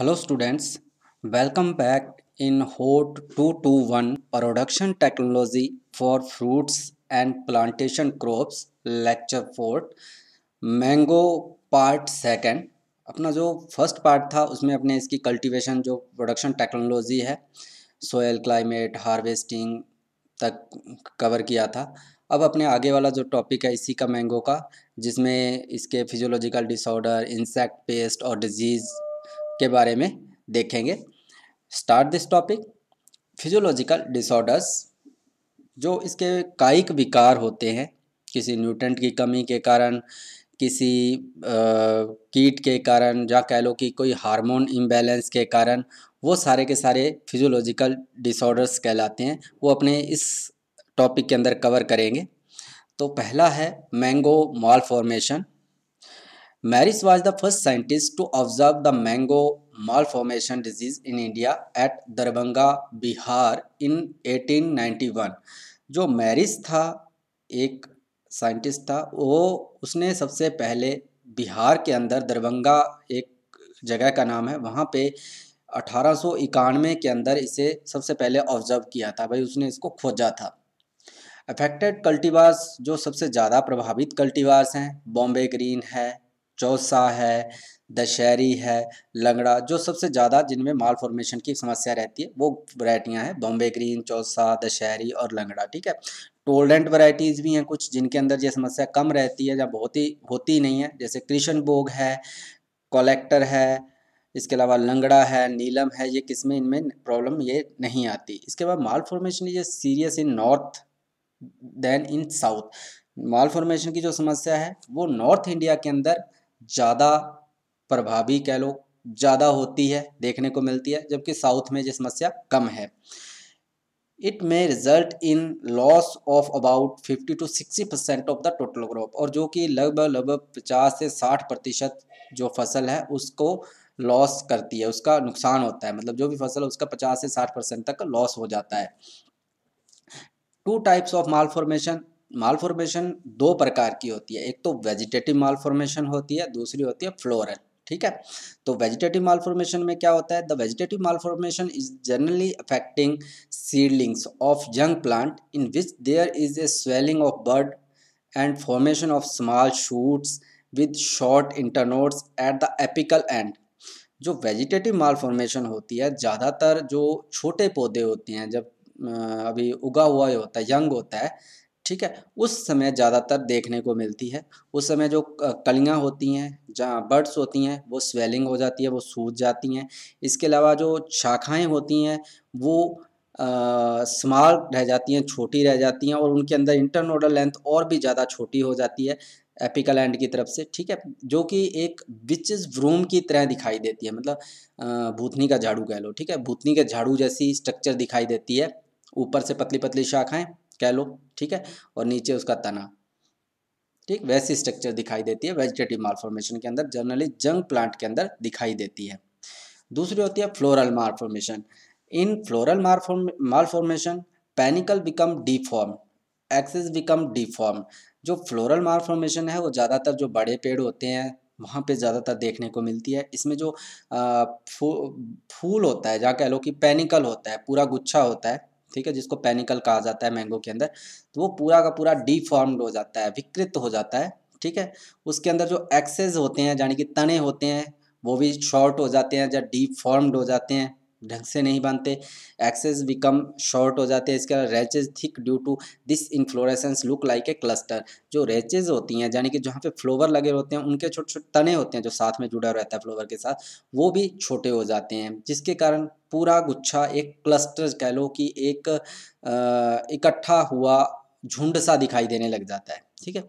Welcome back in hort two two 221 production technology for fruits and plantation crops lecture four mango part second अपना जो first part था उसमें अपने इसकी cultivation जो प्रोडक्शन टेक्नोलॉजी है सोयल क्लाइमेट हार्वेस्टिंग तक कवर किया था अब अपने आगे वाला जो टॉपिक है इसी का मैंगो का जिसमें इसके फिजियोलॉजिकल डिसऑर्डर इंसेक्ट पेस्ट और डिजीज़ के बारे में देखेंगे start this topic physiological disorders जो इसके कायिक विकार होते हैं किसी न्यूट्रेंट की कमी के कारण किसी आ, कीट के कारण या कह लो कि कोई हार्मोन इम्बेलेंस के कारण वो सारे के सारे फिजियोलॉजिकल डिसऑर्डर्स कहलाते हैं वो अपने इस टॉपिक के अंदर कवर करेंगे तो पहला है mango malformation Maries was the first scientist to observe the mango mango formation disease in India at Darbhanga Bihar in 1891. जो मैरिस था एक साइंटिस्ट था वो उसने सबसे पहले बिहार के अंदर दरभंगा एक जगह का नाम है वहाँ पे अठारह के अंदर इसे सबसे पहले ऑब्जर्व किया था भाई उसने इसको खोजा था अफेक्टेड कल्टीवास जो सबसे ज़्यादा प्रभावित कल्टीवास हैं बॉम्बे ग्रीन है चौसा है दशहरी है लंगड़ा जो सबसे ज़्यादा जिनमें माल फॉर्मेशन की समस्या रहती है वो वरायटियाँ हैं बॉम्बे ग्रीन चौसा दशहरी और लंगड़ा ठीक है टोलडेंट वैरायटीज़ भी हैं कुछ जिनके अंदर ये समस्या कम रहती है या बहुत ही होती नहीं है जैसे कृष्ण भोग है कोलेक्टर है इसके अलावा लंगड़ा है नीलम है ये किस्में इनमें प्रॉब्लम ये नहीं आती इसके बाद माल फॉर्मेशन ये serious in north than in south malformation की जो समस्या है वो नॉर्थ इंडिया के अंदर ज़्यादा प्रभावी कह लो ज़्यादा होती है देखने को मिलती है जबकि साउथ में ये समस्या कम है it may result in loss of about 50 to 60 percent of the total crop और जो कि लगभग लगभग 50 से 60 प्रतिशत जो फसल है उसको लॉस करती है उसका नुकसान होता है मतलब जो भी फसल है उसका 50 से 60 परसेंट तक लॉस हो जाता है two types of malformation malformation दो प्रकार की होती है एक तो वेजिटेटिव मालफॉर्मेशन होती है दूसरी होती है फ्लोरल ठीक है तो वेजिटेटिव मालफॉर्मेशन में क्या होता है the vegetative malformation is generally affecting seedlings of young plant in which there is a swelling of bud and formation of small shoots with short internodes at the apical end जो vegetative malformation होती है ज़्यादातर जो छोटे पौधे होते हैं जब अभी उगा हुआ ही होता है यंग होता है ठीक है उस समय ज़्यादातर देखने को मिलती है उस समय जो कलियाँ होती हैं जहाँ बर्ड्स होती हैं वो स्वेलिंग हो जाती है वो सूज जाती हैं इसके अलावा जो शाखाएँ होती हैं वो स्मॉल रह जाती हैं छोटी रह जाती हैं और उनके अंदर इंटरनोडल लेंथ और भी ज़्यादा छोटी हो जाती है एपिकल एंड की तरफ से ठीक है जो कि एक विचेस व्रूम की तरह दिखाई देती है मतलब भूतनी का झाड़ू कह लो ठीक है भूतनी के झाड़ू जैसी स्ट्रक्चर दिखाई देती है ऊपर से पतली पतली शाखाएं कह लो ठीक है और नीचे उसका तना ठीक वैसी स्ट्रक्चर दिखाई देती है वेजिटेटिव मालफॉर्मेशन के अंदर जनरली जंग प्लांट के अंदर दिखाई देती है दूसरी होती है floral malformation in floral malformation panicle become deform axes become deform जो फ्लोरल मालफॉर्मेशन है वो ज़्यादातर जो बड़े पेड़ होते हैं वहाँ पे ज़्यादातर देखने को मिलती है इसमें जो फूल होता है जहाँ कह लो कि पैनिकल होता है पूरा गुच्छा होता है ठीक है जिसको पैनिकल कहा जाता है मैंगो के अंदर तो वो पूरा का पूरा डिफॉर्म्ड हो जाता है विकृत हो जाता है ठीक है उसके अंदर जो एक्सेस होते हैं यानी कि तने होते हैं वो भी शॉर्ट हो जाते हैं या डीप फॉर्म्ड हो जाते हैं ढंग से नहीं बांधते एक्सेस बिकम शॉर्ट हो जाते हैं इसके अलावा rachises thick due to this inflorescence look like a cluster जो रेचेज होती हैं यानी कि जहाँ पे फ्लोवर लगे होते हैं उनके छोटे छोटे तने होते हैं जो साथ में जुड़ा रहता है फ्लोवर के साथ वो भी छोटे हो जाते हैं जिसके कारण पूरा गुच्छा एक क्लस्टर कह लो कि एक इकट्ठा हुआ झुंड सा दिखाई देने लग जाता है ठीक है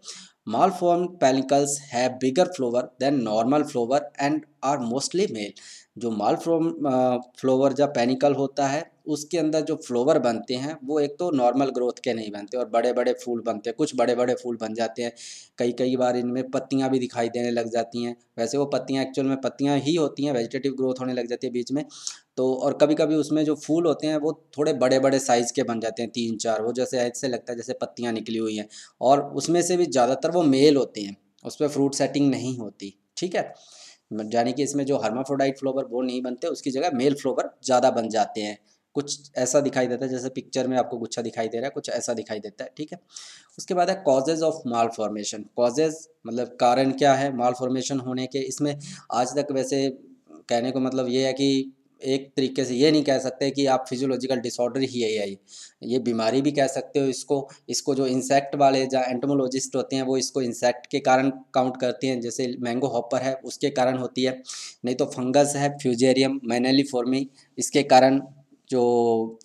माल फॉर्म पेलिकल्स है bigger flower than normal flower and are mostly male जो माल फॉर्म फ्लोवर जब पेनिकल होता है उसके अंदर जो फ्लोवर बनते हैं वो एक तो नॉर्मल ग्रोथ के नहीं बनते और बड़े बड़े फूल बनते हैं कुछ बड़े बड़े फूल बन जाते हैं कई कई बार इनमें पत्तियां भी दिखाई देने लग जाती हैं वैसे वो पत्तियां एक्चुअल में पत्तियां ही होती हैं वेजिटेटिव ग्रोथ होने लग जाती है बीच में तो और कभी कभी उसमें जो फूल होते हैं वो थोड़े बड़े बड़े साइज़ के बन जाते हैं तीन चार वो जैसे ऐसे लगता है जैसे पत्तियाँ निकली हुई हैं और उसमें से भी ज़्यादातर वो मेल होते हैं उस पर फ्रूट सेटिंग नहीं होती ठीक है यानी कि इसमें जो हर्माफोडाइट फ्लोवर वो नहीं बनते उसकी जगह मेल फ्लोवर ज़्यादा बन जाते हैं कुछ ऐसा दिखाई देता है जैसे पिक्चर में आपको गुच्छा दिखाई दे रहा है कुछ ऐसा दिखाई देता है ठीक है उसके बाद है causes of malformation causes मतलब कारण क्या है माल फॉर्मेशन होने के इसमें आज तक वैसे कहने को मतलब ये है कि एक तरीके से ये नहीं कह सकते कि आप फिजियोलॉजिकल डिसऑर्डर ही है आई ये बीमारी भी कह सकते हो इसको इसको जो इंसेक्ट वाले जहाँ एंटोमोलॉजिस्ट होते हैं वो इसको इंसेक्ट के कारण काउंट करते हैं जैसे मैंगो हॉपर है उसके कारण होती है नहीं तो फंगस है फ्यूजेरियम मैनेलीफॉर्मी इसके कारण जो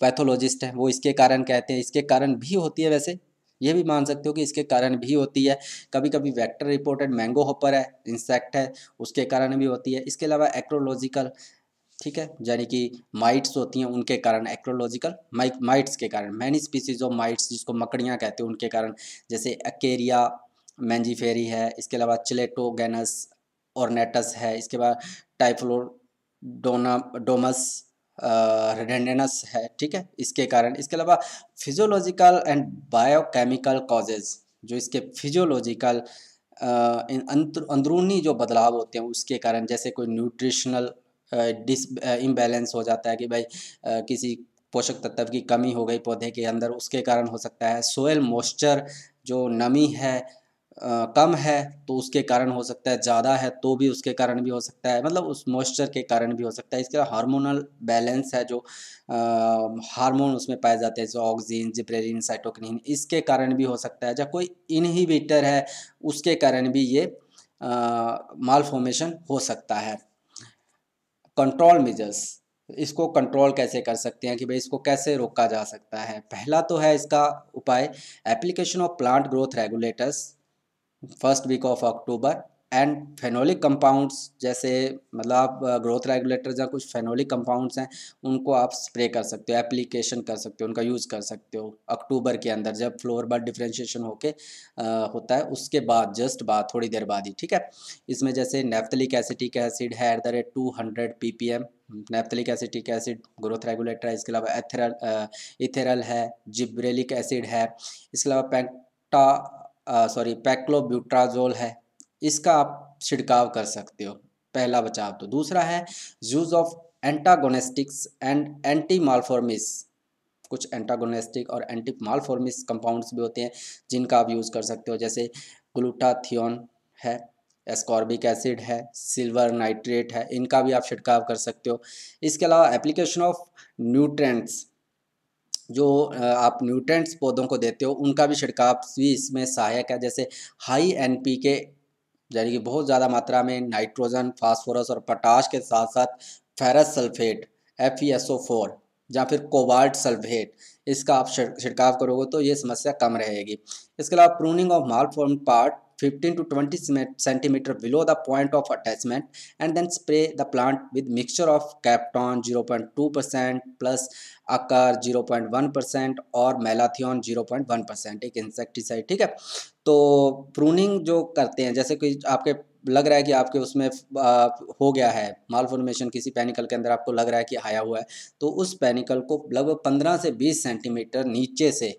पैथोलॉजिस्ट हैं वो इसके कारण कहते हैं इसके कारण भी होती है वैसे ये भी मान सकते हो कि इसके कारण भी होती है कभी कभी वेक्टर रिपोर्टेड मैंगो हॉपर है इंसेक्ट है उसके कारण भी होती है इसके अलावा एक्रोलॉजिकल ठीक है यानी कि माइट्स होती हैं उनके कारण एक्रोलॉजिकल माइट्स के कारण मैनी स्पीसीज ऑफ माइट्स जिसको मकड़ियाँ कहते हैं उनके कारण जैसे अकेरिया मैंजीफेरी है इसके अलावा चिलेटोगेनस ऑर्नेटस है इसके बाद टाइफ्लोडोना डोमस है ठीक है इसके कारण इसके अलावा फिजियोलॉजिकल एंड बायोकेमिकल कॉजेज जो इसके फिजियोलॉजिकल अंदरूनी जो बदलाव होते हैं उसके कारण जैसे कोई न्यूट्रिशनल डिस इम्बैलेंस हो जाता है कि भाई किसी पोषक तत्व की कमी हो गई पौधे के अंदर उसके कारण हो सकता है सोयल मॉइस्चर जो नमी है कम है तो उसके कारण हो सकता है ज़्यादा है तो भी उसके कारण भी हो सकता है मतलब उस मॉइस्चर के कारण भी हो सकता है इसके अलावा हार्मोनल बैलेंस है जो हार्मोन उसमें पाए जाते हैं जैसे ऑक्सीजन जिप्रेरिन साइटोकनिन इसके कारण भी हो सकता है जब कोई इनहिबिटर है उसके कारण भी ये माल फॉर्मेशन हो सकता है कंट्रोल मेजर्स इसको कंट्रोल कैसे कर सकते हैं कि भाई इसको कैसे रोका जा सकता है पहला तो है इसका उपाय application of plant growth regulators first week of October and phenolic compounds जैसे मतलब ग्रोथ रेगुलेटर या कुछ फेनोलिक कंपाउंड्स हैं उनको आप स्प्रे कर सकते हो एप्लीकेशन कर सकते हो उनका यूज़ कर सकते हो अक्टूबर के अंदर जब फ्लोर बर्ड डिफ्रेंशिएशन होके होता है उसके बाद जस्ट बाद थोड़ी देर बाद ही ठीक है इसमें जैसे नेफ्थलिक एसिटिक एसिड है at the rate two hundred P P M naphthalic acetic acid growth regulator है इसके अलावा एथेरल इथेरल है जिब्रेलिक एसिड है इसके अलावा पैक्टा सॉरी पैक्लोब्यूट्राजोल है इसका आप छिड़काव कर सकते हो पहला बचाव तो दूसरा है use of antagonistics and anti malformins कुछ एंटागोनेस्टिक और एंटी मालफॉर्मिस कंपाउंड्स भी होते हैं जिनका आप यूज़ कर सकते हो जैसे ग्लूटाथियोन है एस्कॉर्बिक एसिड है सिल्वर नाइट्रेट है इनका भी आप छिड़काव कर सकते हो इसके अलावा एप्लीकेशन ऑफ न्यूट्रेंट्स जो आप न्यूट्रेंट्स पौधों को देते हो उनका भी छिड़काव भी इसमें सहायक है जैसे हाई एन पी के यानी कि बहुत ज़्यादा मात्रा में नाइट्रोजन फास्फोरस और पटाश के साथ साथ ferrous sulphate F E S O four या फिर कोबाल्ट सल्फेट इसका आप छिड़काव करोगे तो ये समस्या कम रहेगी इसके अलावा pruning of malformed part 15 to 20 centimetre below the point of attachment and then spray the plant with mixture of captan 0.2 percent plus अकर 0.1 परसेंट और मेलाथियन 0.1 परसेंट एक इंसेक्टिसाइड ठीक है तो प्रूनिंग जो करते हैं जैसे कि आपके लग रहा है कि आपके उसमें हो गया है माल फॉर्मेशन किसी पैनिकल के अंदर आपको लग रहा है कि आया हुआ है तो उस पैनिकल को लगभग पंद्रह से बीस सेंटीमीटर नीचे से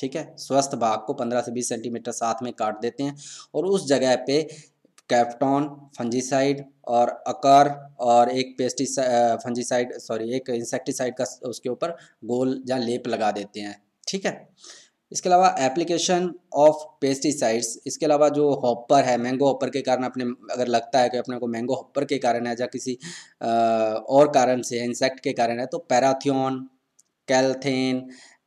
ठीक है स्वस्थ भाग को पंद्रह से बीस सेंटीमीटर साथ में काट देते हैं और उस जगह पे कैप्टॉन फंजीसाइड और अकार और एक पेस्टिस फंजीसाइड सॉरी एक इंसेक्टिसाइड का उसके ऊपर गोल या लेप लगा देते हैं ठीक है इसके अलावा एप्लीकेशन ऑफ पेस्टिसाइड्स इसके अलावा जो हॉपर है मैंगो हॉपर के कारण अपने अगर लगता है कि अपने को मैंगो हॉपर के कारण है या किसी आ, और कारण से इंसेक्ट के कारण है तो पैराथियन कैलथेन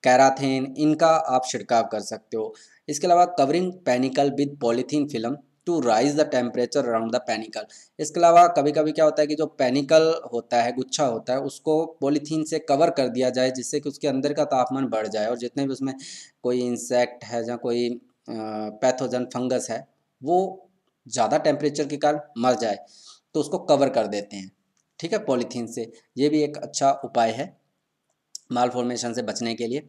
कैराथेन इनका आप छिड़काव कर सकते हो इसके अलावा covering panicle with polythene film to raise the temperature around the panicle इसके अलावा कभी कभी क्या होता है कि जो पैनिकल होता है गुच्छा होता है उसको पॉलीथीन से कवर कर दिया जाए जिससे कि उसके अंदर का तापमान बढ़ जाए और जितने भी उसमें कोई इंसेक्ट है या कोई पैथोजन फंगस है वो ज़्यादा टेम्परेचर के कारण मर जाए तो उसको कवर कर देते हैं ठीक है पॉलीथीन से ये भी एक अच्छा उपाय है माल फॉर्मेशन से बचने के लिए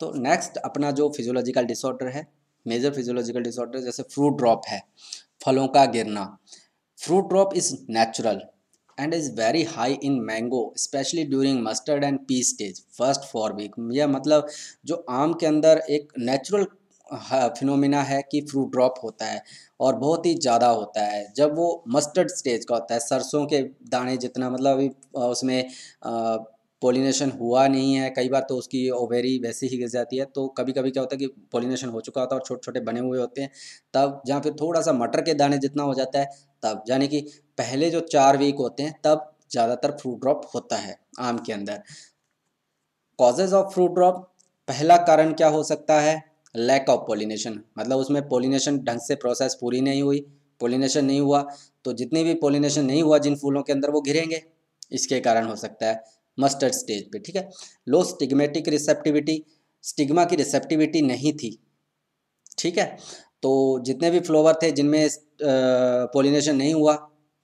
तो नेक्स्ट अपना जो फिजियोलॉजिकल डिसऑर्डर है मेजर फिजियोलॉजिकल डिसऑर्डर जैसे फ्रूट ड्रॉप है फलों का गिरना fruit drop is natural and is very high in mango specially during mustard and pea stage first four week यह मतलब जो आम के अंदर एक नेचुरल फिनोमिना है कि फ्रूट ड्रॉप होता है और बहुत ही ज़्यादा होता है जब वो मस्टर्ड स्टेज का होता है सरसों के दाने जितना मतलब अभी उसमें पोलिनेशन हुआ नहीं है कई बार तो उसकी ओवेरी वैसे ही गिर जाती है तो कभी कभी क्या होता है कि पोलिनेशन हो चुका होता है और छोटे छोटे बने हुए होते हैं तब जहाँ फिर थोड़ा सा मटर के दाने जितना हो जाता है तब यानी कि पहले जो चार वीक होते हैं तब ज़्यादातर फ्रूट ड्रॉप होता है आम के अंदर कॉजेज ऑफ फ्रूट ड्रॉप पहला कारण क्या हो सकता है लैक ऑफ पोलिनेशन मतलब उसमें पोलिनेशन ढंग से प्रोसेस पूरी नहीं हुई पोलिनेशन नहीं हुआ तो जितनी भी पोलिनेशन नहीं हुआ जिन फूलों के अंदर वो घिरेंगे इसके कारण हो सकता है मस्टर्ड स्टेज पे ठीक है लो स्टिग्मेटिक रिसेप्टिविटी स्टिग्मा की रिसेप्टिविटी नहीं थी ठीक है तो जितने भी फ्लोवर थे जिनमें पोलिनेशन नहीं हुआ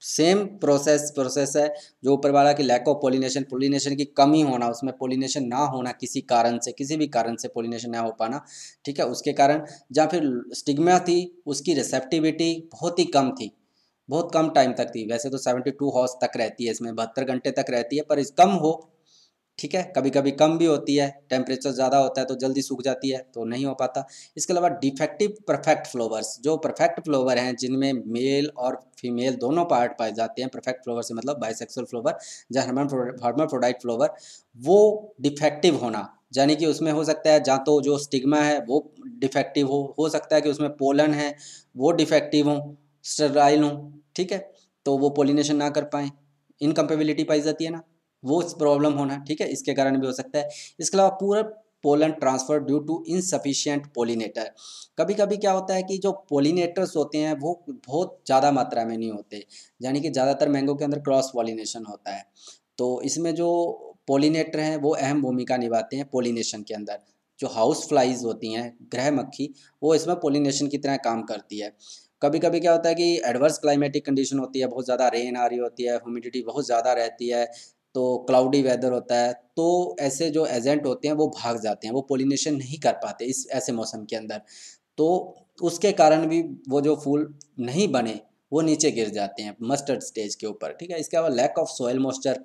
सेम प्रोसेस प्रोसेस है जो ऊपर वाला कि लैक ऑफ पोलिनेशन पोलिनेशन की कमी होना उसमें पोलिनेशन ना होना किसी कारण से किसी भी कारण से पोलिनेशन ना हो पाना ठीक है उसके कारण जहाँ फिर स्टिग्मा थी उसकी रिसेप्टिविटी बहुत ही कम थी बहुत कम टाइम तक थी वैसे तो सेवेंटी टू हॉर्स तक रहती है इसमें बहत्तर घंटे तक रहती है पर इस कम हो ठीक है कभी कभी कम भी होती है टेम्परेचर ज़्यादा होता है तो जल्दी सूख जाती है तो नहीं हो पाता इसके अलावा डिफेक्टिव परफेक्ट फ्लोवर्स जो परफेक्ट फ्लोवर हैं जिनमें मेल और फीमेल दोनों पार्ट पाए जाते हैं परफेक्ट फ्लोवर से मतलब बाइसेक्सुअल फ्लोवर या हर्मन प्रोडाइट फ्लोवर वो डिफेक्टिव होना यानी कि उसमें हो सकता है जहाँ तो जो स्टिग्मा है वो डिफेक्टिव हो हो सकता है कि उसमें पोलन है वो डिफेक्टिव हो स्टराइल हों ठीक है तो वो पोलिनेशन ना कर पाएँ इनकम्पेबिलिटी पाई जाती है ना वो प्रॉब्लम होना ठीक है इसके कारण भी हो सकता है इसके अलावा poor pollen transfer due to insufficient pollinator कभी कभी क्या होता है कि जो पोलिनेटर्स होते हैं वो बहुत ज़्यादा मात्रा में नहीं होते यानी कि ज़्यादातर मैंगो के अंदर क्रॉस पोलिनेशन होता है तो इसमें जो पोलिनेटर हैं वो अहम भूमिका निभाते हैं पोलिनेशन के अंदर जो हाउस फ्लाइज होती हैं ग्रह मक्खी वो इसमें पोलिनेशन की तरह काम करती है कभी कभी क्या होता है कि एडवर्स क्लाइमेटिक कंडीशन होती है बहुत ज़्यादा रेन आ रही होती है ह्यूमिडिटी बहुत ज़्यादा रहती है तो क्लाउडी वेदर होता है तो ऐसे जो एजेंट होते हैं वो भाग जाते हैं वो पोलिनेशन नहीं कर पाते इस ऐसे मौसम के अंदर तो उसके कारण भी वो जो फूल नहीं बने वो नीचे गिर जाते हैं मस्टर्ड स्टेज के ऊपर ठीक है इसके अलावा लैक ऑफ सॉयल मॉइस्चर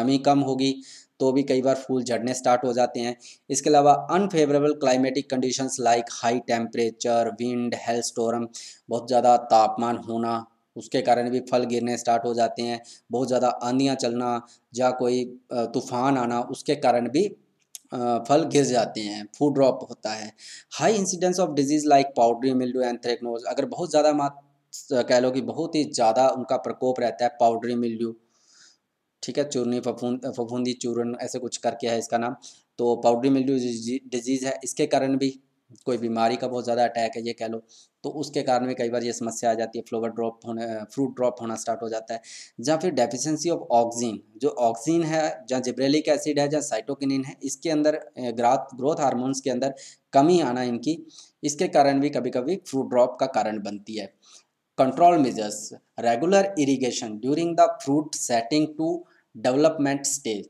नमी कम होगी तो भी कई बार फूल झड़ने स्टार्ट हो जाते हैं इसके अलावा unfavourable climatic conditions like high temperature wind hail storm बहुत ज़्यादा तापमान होना उसके कारण भी फल गिरने स्टार्ट हो जाते हैं बहुत ज़्यादा आंधियाँ चलना या कोई तूफान आना उसके कारण भी फल गिर जाते हैं फूड ड्रॉप होता है high incidence of diseases like powdery mildew anthracnose अगर बहुत ज़्यादा मात कह लो कि बहुत ही ज़्यादा उनका प्रकोप रहता है पाउडरी मिल्ड्यू ठीक है चूर्णी फफूंद फफूंदी चूर्ण ऐसे कुछ करके है इसका नाम तो पाउडरी मिल्यू डिजीज़ है इसके कारण भी कोई बीमारी का बहुत ज़्यादा अटैक है ये कह लो तो उसके कारण भी कई बार ये समस्या आ जाती है फ्लोवर ड्रॉप होने फ्रूट ड्रॉप होना स्टार्ट हो जाता है जहाँ फिर डेफिशिएंसी ऑफ ऑक्सीजन जो ऑक्सीजन है जहाँ जिब्रेलिक एसिड है या साइटोकिनिन है इसके अंदर ग्राथ ग्रोथ हार्मोन्स के अंदर कमी आना इनकी इसके कारण भी कभी कभी फ्रूट ड्रॉप का कारण बनती है control measures regular irrigation during the fruit setting to development stage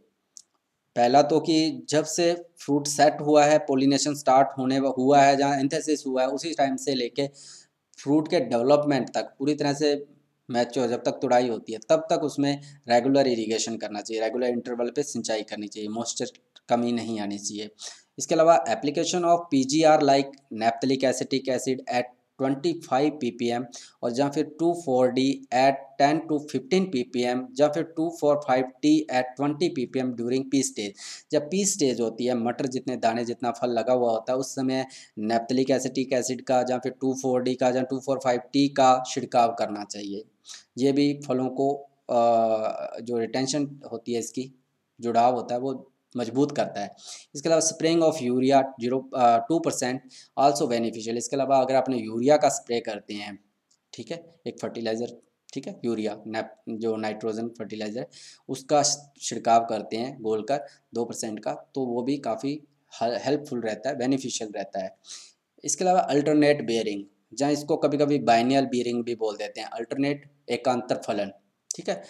पहला तो कि जब से फ्रूट सेट हुआ है पोलिनेशन स्टार्ट होने हुआ है जहाँ एंथेसिस हुआ है उसी टाइम से लेके फ्रूट के डेवलपमेंट तक पूरी तरह से मैच्योर जब तक तुड़ाई होती है तब तक उसमें रेगुलर इरिगेशन करना चाहिए रेगुलर इंटरवल पे सिंचाई करनी चाहिए मॉइस्चर कमी नहीं आनी चाहिए इसके अलावा application of PGR like naphthalic acetic acid at twenty five P P M और या फिर two four D at ten to fifteen P P M या फिर two four five T at twenty P P M during pea stage जब pea stage होती है मटर जितने दाने जितना फल लगा हुआ होता है उस समय नेप्थलिक एसिटिक एसिड का या फिर टू फोर डी का या टू फोर फाइव टी का छिड़काव करना चाहिए ये भी फलों को जो रिटेंशन होती है इसकी जुड़ाव होता है वो मजबूत करता है इसके अलावा spraying of urea zero two percent also beneficial इसके अलावा अगर आपने यूरिया का स्प्रे करते हैं ठीक है एक फर्टिलाइज़र ठीक है यूरिया नैप जो नाइट्रोजन फर्टिलाइज़र उसका छिड़काव करते हैं गोल कर दो परसेंट का तो वो भी काफ़ी हेल्पफुल रहता है बेनिफिशियल रहता है इसके अलावा अल्टरनेट बेयरिंग जहाँ इसको कभी कभी बाइनियल बियरिंग भी बोल देते हैं अल्टरनेट एकांतर फलन ठीक है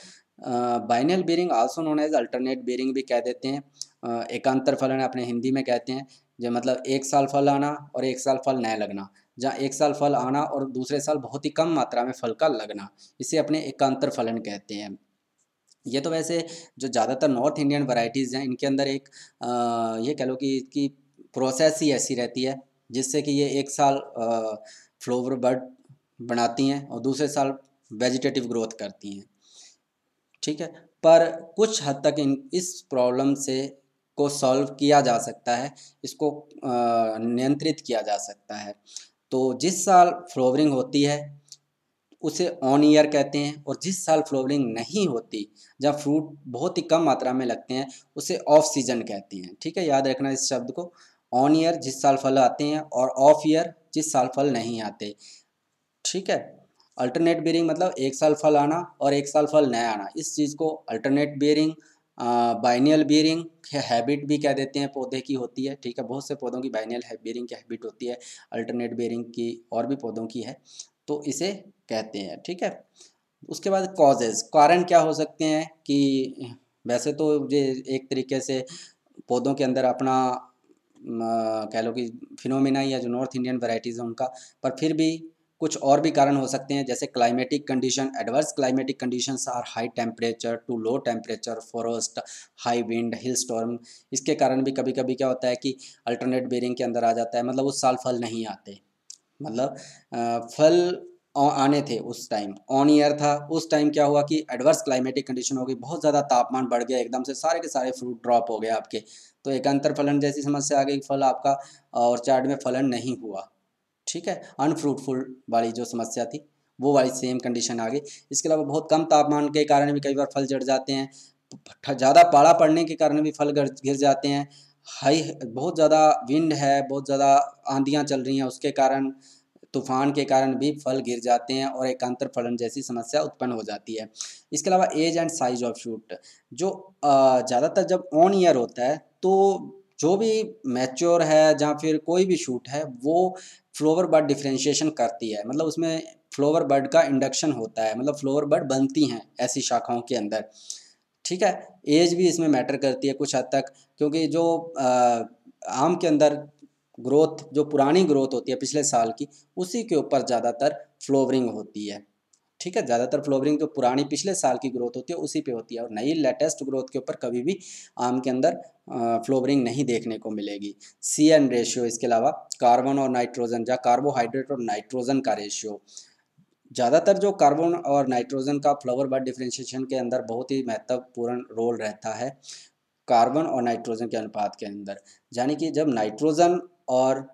biennial bearing also known as alternate bearing भी कह देते हैं एकांतर फलन अपने हिंदी में कहते हैं जो मतलब एक साल फल आना और एक साल फल न लगना जहाँ एक साल फल आना और दूसरे साल बहुत ही कम मात्रा में फल का लगना इसे अपने एकांतर फलन कहते हैं ये तो वैसे जो ज़्यादातर नॉर्थ इंडियन वराइटीज़ हैं इनके अंदर एक आ, ये कह लो कि इसकी प्रोसेस ही ऐसी रहती है जिससे कि ये एक साल फ्लोवर बर्ड बनाती हैं और दूसरे साल वेजिटेटिव ग्रोथ करती हैं ठीक है पर कुछ हद तक इन इस प्रॉब्लम से को सॉल्व किया जा सकता है इसको नियंत्रित किया जा सकता है तो जिस साल फ्लोवरिंग होती है उसे ऑन ईयर कहते हैं और जिस साल फ्लोवरिंग नहीं होती जब फ्रूट बहुत ही कम मात्रा में लगते हैं उसे ऑफ सीजन कहते हैं ठीक है याद रखना इस शब्द को ऑन ईयर जिस साल फल आते हैं और ऑफ ईयर जिस साल फल नहीं आते ठीक है अल्टरनेट बियरिंग मतलब एक साल फल आना और एक साल फल नया आना इस चीज़ को alternate bearing biennial bearing habit भी कह देते हैं पौधे की होती है ठीक है बहुत से पौधों की बाइनियल बियरिंग की हैबिट होती है अल्टरनेट बियरिंग की और भी पौधों की है तो इसे कहते हैं ठीक है उसके बाद कॉजेज कारण क्या हो सकते हैं कि वैसे तो ये एक तरीके से पौधों के अंदर अपना कह लो कि फिनोमिना या जो नॉर्थ इंडियन वैरायटीज़ है उनका पर फिर भी कुछ और भी कारण हो सकते हैं जैसे climatic condition adverse climatic condition are high temperature to low temperature frost high wind hail storm इसके कारण भी कभी कभी क्या होता है कि अल्टरनेट बेरिंग के अंदर आ जाता है मतलब उस साल फल नहीं आते मतलब फल आने थे उस टाइम ऑन ईयर था उस टाइम क्या हुआ कि एडवर्स क्लाइमेटिक कंडीशन हो गई बहुत ज़्यादा तापमान बढ़ गया एकदम से सारे के सारे फ्रूट ड्रॉप हो गए आपके तो एक अंतर फलन जैसी समस्या आ गई फल आपका और चार्ट में फलन नहीं हुआ ठीक है अनफ्रूटफुल वाली जो समस्या थी वो वाली सेम कंडीशन आ गई इसके अलावा बहुत कम तापमान के कारण भी कई बार फल जड़ जाते हैं ज़्यादा पाड़ा पड़ने के कारण भी फल गिर जाते हैं हाई बहुत ज़्यादा विंड है बहुत ज़्यादा आंधियाँ चल रही हैं उसके कारण तूफान के कारण भी फल गिर जाते हैं और एकांतर फलन जैसी समस्या उत्पन्न हो जाती है इसके अलावा age and size of shoot जो ज़्यादातर जब ऑन ईयर होता है तो जो भी मैच्योर है या फिर कोई भी शूट है वो फ्लोवर बर्ड डिफ्रेंशिएशन करती है मतलब उसमें फ्लोवर बर्ड का इंडक्शन होता है मतलब फ्लोवर बर्ड बनती हैं ऐसी शाखाओं के अंदर ठीक है एज भी इसमें मैटर करती है कुछ हद तक क्योंकि जो आ, आम के अंदर ग्रोथ जो पुरानी ग्रोथ होती है पिछले साल की उसी के ऊपर ज़्यादातर फ्लोवरिंग होती है ठीक है ज़्यादातर फ्लोवरिंग जो तो पुरानी पिछले साल की ग्रोथ होती है उसी पे होती है और नई लेटेस्ट ग्रोथ के ऊपर कभी भी आम के अंदर फ्लोवरिंग नहीं देखने को मिलेगी सी एन रेशियो इसके अलावा कार्बन और नाइट्रोजन या कार्बोहाइड्रेट और नाइट्रोजन का रेशियो ज़्यादातर जो कार्बन और नाइट्रोजन का फ्लोवर बड डिफ्रेंशिएशन के अंदर बहुत ही महत्वपूर्ण रोल रहता है कार्बन और नाइट्रोजन के अनुपात के अंदर यानी कि जब नाइट्रोजन और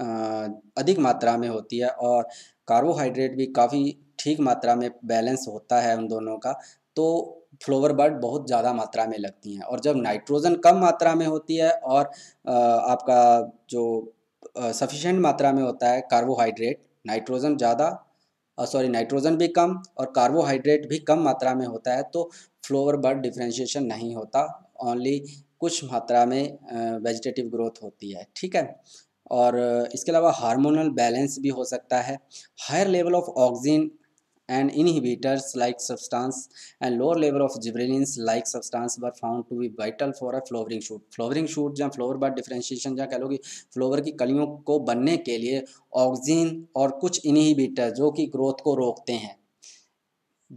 अधिक मात्रा में होती है और कार्बोहाइड्रेट भी काफ़ी ठीक मात्रा में बैलेंस होता है उन दोनों का तो फ्लोवर बर्ड बहुत ज़्यादा मात्रा में लगती हैं और जब नाइट्रोजन कम मात्रा में होती है और आपका जो सफिशेंट मात्रा में होता है कार्बोहाइड्रेट नाइट्रोजन ज़्यादा सॉरी नाइट्रोजन भी कम और कार्बोहाइड्रेट भी कम मात्रा में होता है तो फ्लोवर बर्ड डिफ्रेंशिएशन नहीं होता ओनली कुछ मात्रा में वेजिटेटिव ग्रोथ होती है ठीक है और इसके अलावा हार्मोनल बैलेंस भी हो सकता है higher level of oxygen and inhibitors like substance and lower level of gibberellins like substance were found to be vital for a flowering shoot flowering shoot जहाँ फ्लोवर बड डिफ्रेंशिएशन जहाँ कह लो कि flower की कलियों को बनने के लिए ऑक्सीजन और कुछ इनहिबिटर जो कि ग्रोथ को रोकते हैं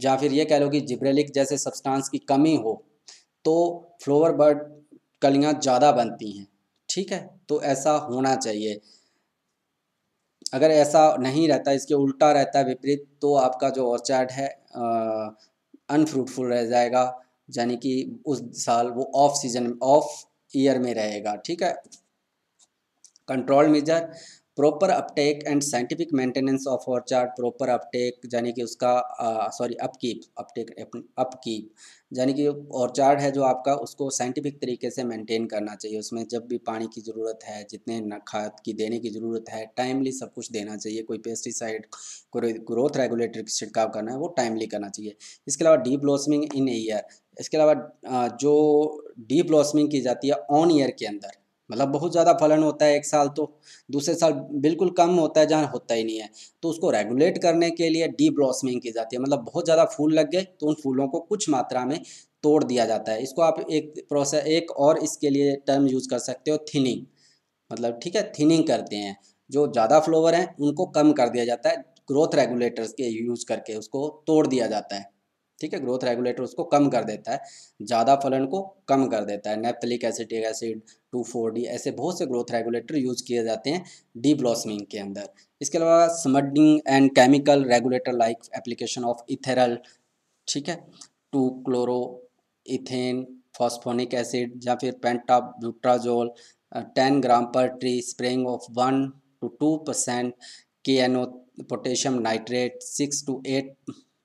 या फिर ये कह लो कि जिब्रेलिक जैसे सब्सटेंस की कमी हो तो फ्लोवर बर्ड कलियाँ ज़्यादा बनती हैं ठीक है तो ऐसा होना चाहिए अगर ऐसा नहीं रहता इसके उल्टा रहता है विपरीत तो आपका जो ऑर्चर्ड है अनफ्रूटफुल रह जाएगा यानी कि उस साल वो ऑफ सीजन ऑफ ईयर में रहेगा ठीक है control measure proper uptake and scientific maintenance of orchard proper uptake यानी कि उसका सॉरी अपकीप अपटेक अपकीप यानी कि और चार्ट है जो आपका उसको साइंटिफिक तरीके से मेंटेन करना चाहिए उसमें जब भी पानी की ज़रूरत है जितने खाद की देने की ज़रूरत है टाइमली सब कुछ देना चाहिए कोई पेस्टिसाइड कोई ग्रोथ रेगुलेटर छिड़काव करना है वो टाइमली करना चाहिए इसके अलावा डीप ब्लॉसमिंग इन ईयर इसके अलावा जो डीप ब्लॉसमिंग की जाती है ऑन ईयर के अंदर मतलब बहुत ज़्यादा फलन होता है एक साल तो दूसरे साल बिल्कुल कम होता है जहाँ होता ही नहीं है तो उसको रेगुलेट करने के लिए डी ब्लॉसमिंग की जाती है मतलब बहुत ज़्यादा फूल लग गए तो उन फूलों को कुछ मात्रा में तोड़ दिया जाता है इसको आप एक प्रोसेस एक और इसके लिए टर्म यूज़ कर सकते हो थिनिंग मतलब ठीक है थिनिंग करते हैं जो ज़्यादा फ्लोवर हैं उनको कम कर दिया जाता है ग्रोथ रेगुलेटर्स के यूज़ करके उसको तोड़ दिया जाता है ठीक है ग्रोथ रेगुलेटर उसको कम कर देता है ज़्यादा फलन को कम कर देता है naphthalic acetic acid two four D ऐसे बहुत से ग्रोथ रेगुलेटर यूज़ किए जाते हैं डी ब्लॉसमिंग के अंदर इसके अलावा smudging and chemical regulator like application of Ethrel ठीक है two chloro ethane phosphonic acid या फिर paclobutrazol ten gram per tree spraying of one to two percent K N O potassium nitrate six to eight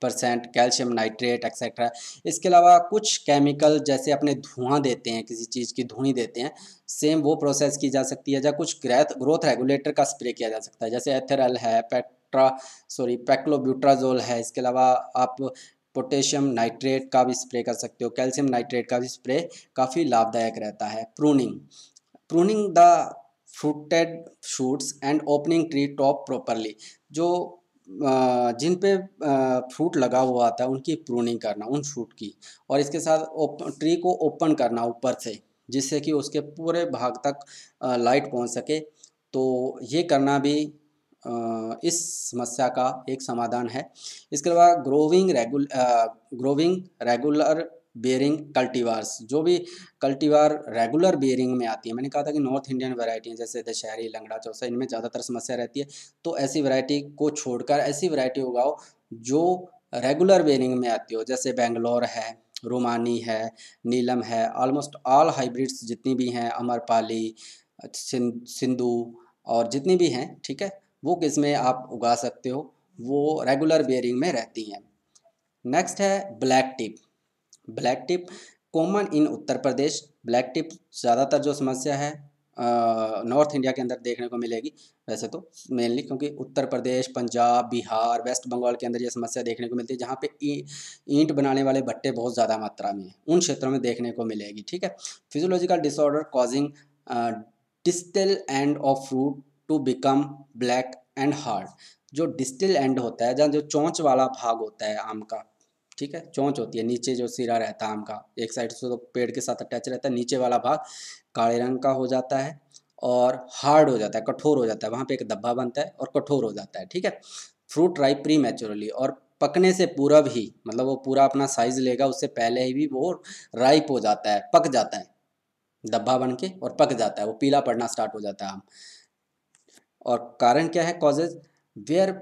percent calcium nitrate etcetera इसके अलावा कुछ chemical जैसे अपने धुआं देते हैं किसी चीज़ की धुनी देते हैं सेम वो प्रोसेस की जा सकती है या कुछ ग्रैथ ग्रोथ रेगुलेटर का स्प्रे किया जा सकता है जैसे एथेरल है पेट्रा सॉरी पैक्लोब्यूट्राजोल है इसके अलावा आप पोटेशियम नाइट्रेट का भी स्प्रे कर सकते हो कैल्शियम नाइट्रेट का भी स्प्रे काफ़ी लाभदायक रहता है pruning pruning the fruited shoots and opening tree top properly जो जिन पे फ्रूट लगा हुआ आता है उनकी प्रूनिंग करना उन फ्रूट की और इसके साथ ट्री को ओपन करना ऊपर से जिससे कि उसके पूरे भाग तक लाइट पहुंच सके तो ये करना भी इस समस्या का एक समाधान है इसके अलावा growing regular growing regular bearing cultivars जो भी कल्टीवार रेगुलर बेरिंग में आती है मैंने कहा था कि नॉर्थ इंडियन वैरायटियाँ जैसे दशहरी लंगड़ा चौसा इनमें ज़्यादातर समस्या रहती है तो ऐसी वैरायटी को छोड़कर ऐसी वैरायटी उगाओ जो रेगुलर बेरिंग में आती हो जैसे बेंगलोर है रोमानी है नीलम है ऑलमोस्ट ऑल हाइब्रिड्स जितनी भी हैं अमरपाली सिंधु और जितनी भी हैं ठीक है वो किस्में आप उगा सकते हो वो रेगुलर बेयरिंग में रहती हैं नेक्स्ट है black tip black tip common in Uttar Pradesh black tip ज़्यादातर जो समस्या है नॉर्थ इंडिया के अंदर देखने को मिलेगी वैसे तो मेनली क्योंकि उत्तर प्रदेश पंजाब बिहार वेस्ट बंगाल के अंदर ये समस्या देखने को मिलती है जहाँ पे ईंट बनाने वाले भट्टे बहुत ज़्यादा मात्रा में हैं उन क्षेत्रों में देखने को मिलेगी ठीक है physiological disorder causing distal end of fruit to become black and hard जो डिस्टिल एंड होता है जहाँ जो चौंच वाला भाग होता है आम का ठीक है चोंच होती है नीचे जो सिरा रहता है आम का एक साइड से तो पेड़ के साथ अटैच रहता है नीचे वाला भाग काले रंग का हो जाता है और हार्ड हो जाता है कठोर हो जाता है वहाँ पे एक धब्बा बनता है और कठोर हो जाता है ठीक है फ्रूट राइप प्री मैच्योरली और पकने से पूर्व ही मतलब वो पूरा अपना साइज लेगा उससे पहले ही भी वो राइप हो जाता है पक जाता है धब्बा बन के और पक जाता है वो पीला पड़ना स्टार्ट हो जाता है आम और कारण क्या है causes where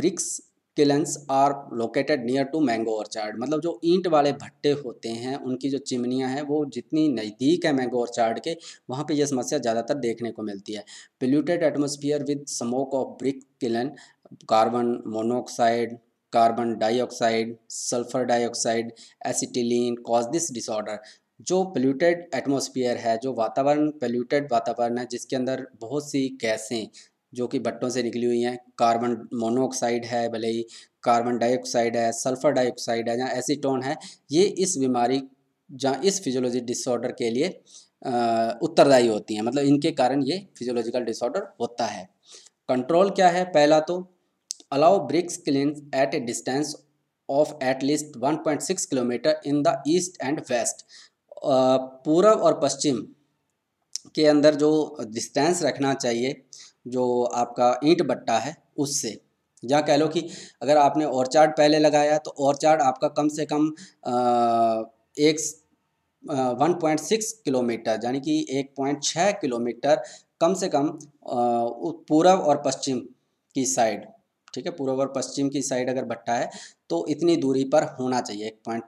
bricks kilns are located near to mango orchard मतलब जो ईंट वाले भट्टे होते हैं उनकी जो चिमनियाँ हैं वो जितनी नज़दीक है मैंगो ऑर्चार्ड के वहाँ पे ये समस्या ज़्यादातर देखने को मिलती है polluted atmosphere with smoke of brick kiln carbon monoxide carbon dioxide sulphur dioxide acetylene cause this disorder जो पोल्यूटेड एटमॉस्फेयर है जो वातावरण पोल्यूटेड वातावरण है जिसके अंदर बहुत सी गैसें जो कि भट्टों से निकली हुई हैं कार्बन मोनोऑक्साइड है भले ही कार्बन डाइऑक्साइड है सल्फ़र डाइऑक्साइड है या एसीटोन है ये इस बीमारी जहाँ इस फिजियोलॉजी डिसऑर्डर के लिए उत्तरदायी होती हैं मतलब इनके कारण ये फिजियोलॉजिकल डिसऑर्डर होता है कंट्रोल क्या है पहला तो allow bricks kiln at a distance of at least six kilometre in the east and west पूर्व और पश्चिम के अंदर जो डिस्टेंस रखना चाहिए जो आपका ईंट बट्टा है उससे या कह लो कि अगर आपने ऑर्चार्ड पहले लगाया तो ऑर्चार्ड आपका कम से कम एक वन पॉइंट सिक्स किलोमीटर यानी कि एक पॉइंट छः किलोमीटर कम से कम पूर्व और पश्चिम की साइड ठीक है पूर्व और पश्चिम की साइड अगर भट्टा है तो इतनी दूरी पर होना चाहिए एक पॉइंट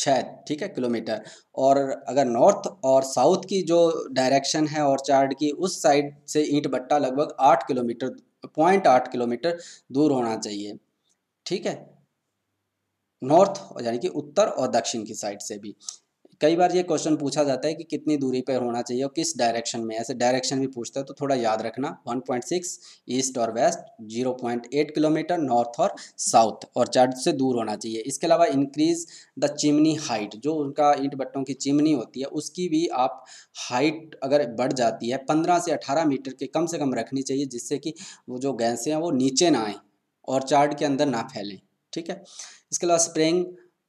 छः ठीक है किलोमीटर और अगर नॉर्थ और साउथ की जो डायरेक्शन है और चार्ड की उस साइड से ईंट भट्टा लगभग आठ किलोमीटर पॉइंट आठ किलोमीटर दूर होना चाहिए ठीक है नॉर्थ यानी कि उत्तर और दक्षिण की साइड से भी कई बार ये क्वेश्चन पूछा जाता है कि कितनी दूरी पर होना चाहिए और किस डायरेक्शन में ऐसे डायरेक्शन भी पूछता है तो थोड़ा याद रखना 1.6 ईस्ट और वेस्ट 0.8 किलोमीटर नॉर्थ और साउथ और चार्ज से दूर होना चाहिए इसके अलावा इंक्रीज द चिमनी हाइट जो उनका ईंट बट्टों की चिमनी होती है उसकी भी आप हाइट अगर बढ़ जाती है पंद्रह से अठारह मीटर के कम से कम रखनी चाहिए जिससे कि वो जो गैसें हैं वो नीचे ना आएँ और चार्ट के अंदर ना फैलें ठीक है इसके अलावा spraying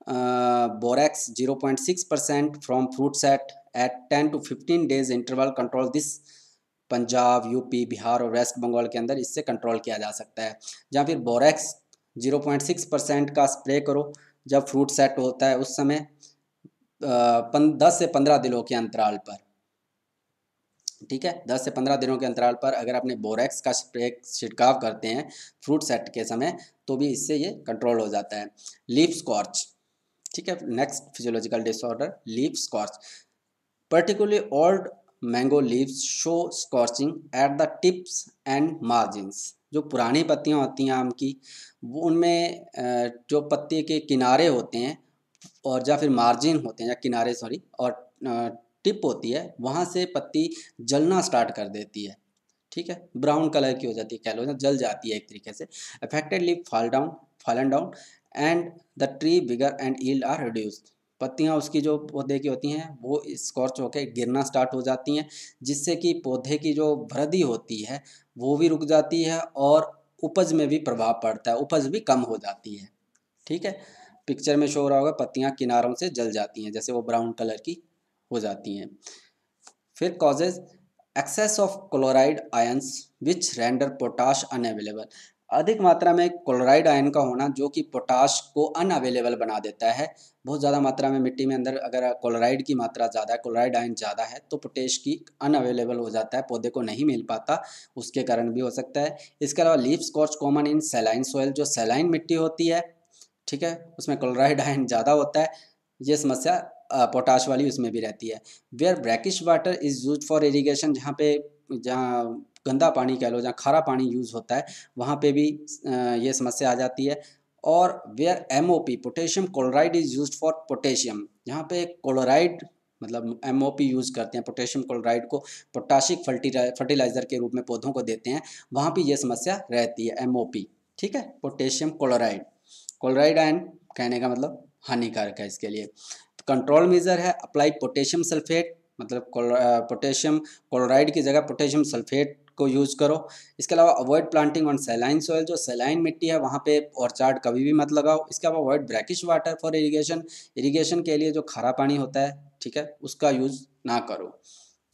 six 0.6% from fruit set at 10 to 15 days interval control this Punjab UP Bihar और वेस्ट बंगाल के अंदर इससे कंट्रोल किया जा सकता है या फिर बोरेक्स 0.6 परसेंट का स्प्रे करो जब फ्रूट सेट होता है उस समय uh, दस से पंद्रह दिनों के अंतराल पर ठीक है दस से पंद्रह दिनों के अंतराल पर अगर आपने बोरेक्स का स्प्रे छिड़काव करते हैं फ्रूट सेट के समय तो भी इससे ये कंट्रोल हो जाता है लीफ स्कॉर्च ठीक है next physiological disorder leaf scorch particularly old mango leaves show scorching at the tips and margins जो पुरानी पत्तियाँ होती हैं आम की वो उनमें जो पत्ते के किनारे होते हैं और या फिर मार्जिन होते हैं या किनारे सॉरी और टिप होती है वहाँ से पत्ती जलना स्टार्ट कर देती है ठीक है ब्राउन कलर की हो जाती है कह लो जल जाती है एक तरीके से affected leaf fall down fallen down and the tree vigour and yield are reduced पत्तियाँ उसकी जो पौधे की होती हैं वो स्कॉर्च होकर गिरना स्टार्ट हो जाती हैं जिससे कि पौधे की जो वृद्धि होती है वो भी रुक जाती है और उपज में भी प्रभाव पड़ता है उपज भी कम हो जाती है ठीक है पिक्चर में शो हो रहा होगा पत्तियाँ किनारों से जल जाती हैं जैसे वो ब्राउन कलर की हो जाती हैं फिर causes excess of chloride ions which render potash unavailable अधिक मात्रा में क्लोराइड आयन का होना जो कि पोटाश को अनअवेलेबल बना देता है बहुत ज़्यादा मात्रा में मिट्टी में अंदर अगर क्लोराइड की मात्रा ज़्यादा है क्लोराइड आयन ज़्यादा है तो पोटेश की अनअवेलेबल हो जाता है पौधे को नहीं मिल पाता उसके कारण भी हो सकता है इसके अलावा leaf scorch common in saline soil जो सेलाइन मिट्टी होती है ठीक है उसमें क्लोराइड आयन ज़्यादा होता है ये समस्या पोटाश वाली उसमें भी रहती है where brackish water is use for irrigation जहाँ पे जहाँ गंदा पानी कह लो जहाँ खारा पानी यूज़ होता है वहाँ पे भी ये समस्या आ जाती है और where M O P potassium chloride is use for potassium जहाँ पे क्लोराइड मतलब एम ओ पी यूज़ करते हैं पोटेशियम क्लोराइड को पोटाशिक फर्टिलाइज़र के रूप में पौधों को देते हैं वहाँ पर ये समस्या रहती है एम ओ पी ठीक है पोटेशियम क्लोराइड क्लोराइड आयन कहने का मतलब हानिकारक है इसके लिए कंट्रोल मेजर है अप्लाई पोटेशियम सल्फेट मतलब पोटेशियम क्लोराइड की जगह पोटेशियम सल्फेट को यूज़ करो इसके अलावा avoid planting on saline soil जो सेलाइन मिट्टी है वहाँ पे ऑर्चार्ड कभी भी मत लगाओ इसके अलावा avoid brackish water for irrigation irrigation के लिए जो खारा पानी होता है ठीक है उसका यूज़ ना करो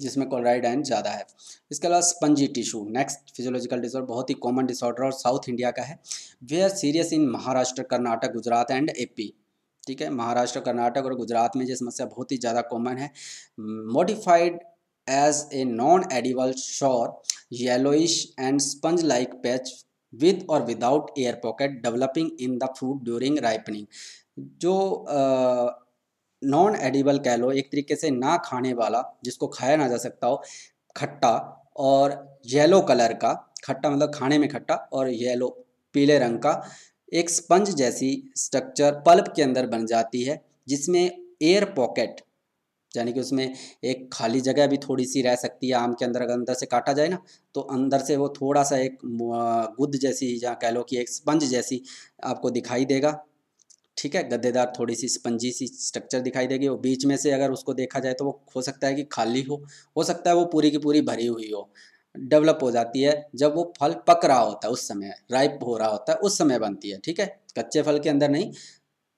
जिसमें क्लोराइड आयन ज़्यादा है इसके अलावा spongy tissue next physiological disorder बहुत ही कॉमन डिसऑर्डर और साउथ इंडिया का है very serious in Maharashtra Karnataka Gujarat and AP ठीक है महाराष्ट्र कर्नाटक और गुजरात में ये समस्या बहुत ही ज़्यादा कॉमन है modified as a non edible sour yellowish and sponge like patch with और without air pocket developing in the fruit during ripening जो नॉन एडिबल कह लो एक तरीके से ना खाने वाला जिसको खाया ना जा सकता हो खट्टा और येलो कलर का खट्टा मतलब खाने में खट्टा और येलो पीले रंग का एक स्पंज जैसी स्ट्रक्चर पल्प के अंदर बन जाती है जिसमें एयर पॉकेट यानी कि उसमें एक खाली जगह भी थोड़ी सी रह सकती है आम के अंदर अगर अंदर से काटा जाए ना तो अंदर से वो थोड़ा सा एक गुद जैसी या कह लो कि एक स्पंज जैसी आपको दिखाई देगा ठीक है गद्देदार थोड़ी सी स्पंजी सी स्ट्रक्चर दिखाई देगी और बीच में से अगर उसको देखा जाए तो वो हो सकता है कि खाली हो हो सकता है वो पूरी की पूरी भरी हुई हो डेवलप हो जाती है जब वो फल पक रहा होता है उस समय राइप हो रहा होता है उस समय बनती है ठीक है कच्चे फल के अंदर नहीं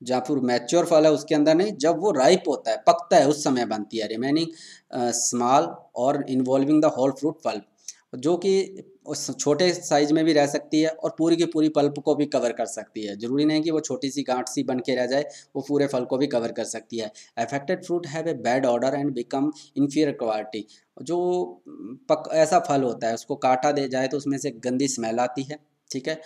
जहाँ फिर मैच्योर फल है उसके अंदर नहीं जब वो राइप होता है पकता है उस समय बनती है रिमेनिंग स्मॉल और इन्वॉल्विंग द होल फ्रूट फल जो कि उस छोटे साइज में भी रह सकती है और पूरी की पूरी पल्प को भी कवर कर सकती है ज़रूरी नहीं कि वो छोटी सी गांठ सी बन के रह जाए वो पूरे फल को भी कवर कर सकती है affected fruit have a bad odour and become inferior quality जो पक ऐसा फल होता है उसको काटा दे जाए तो उसमें से गंदी स्मेल आती है ठीक है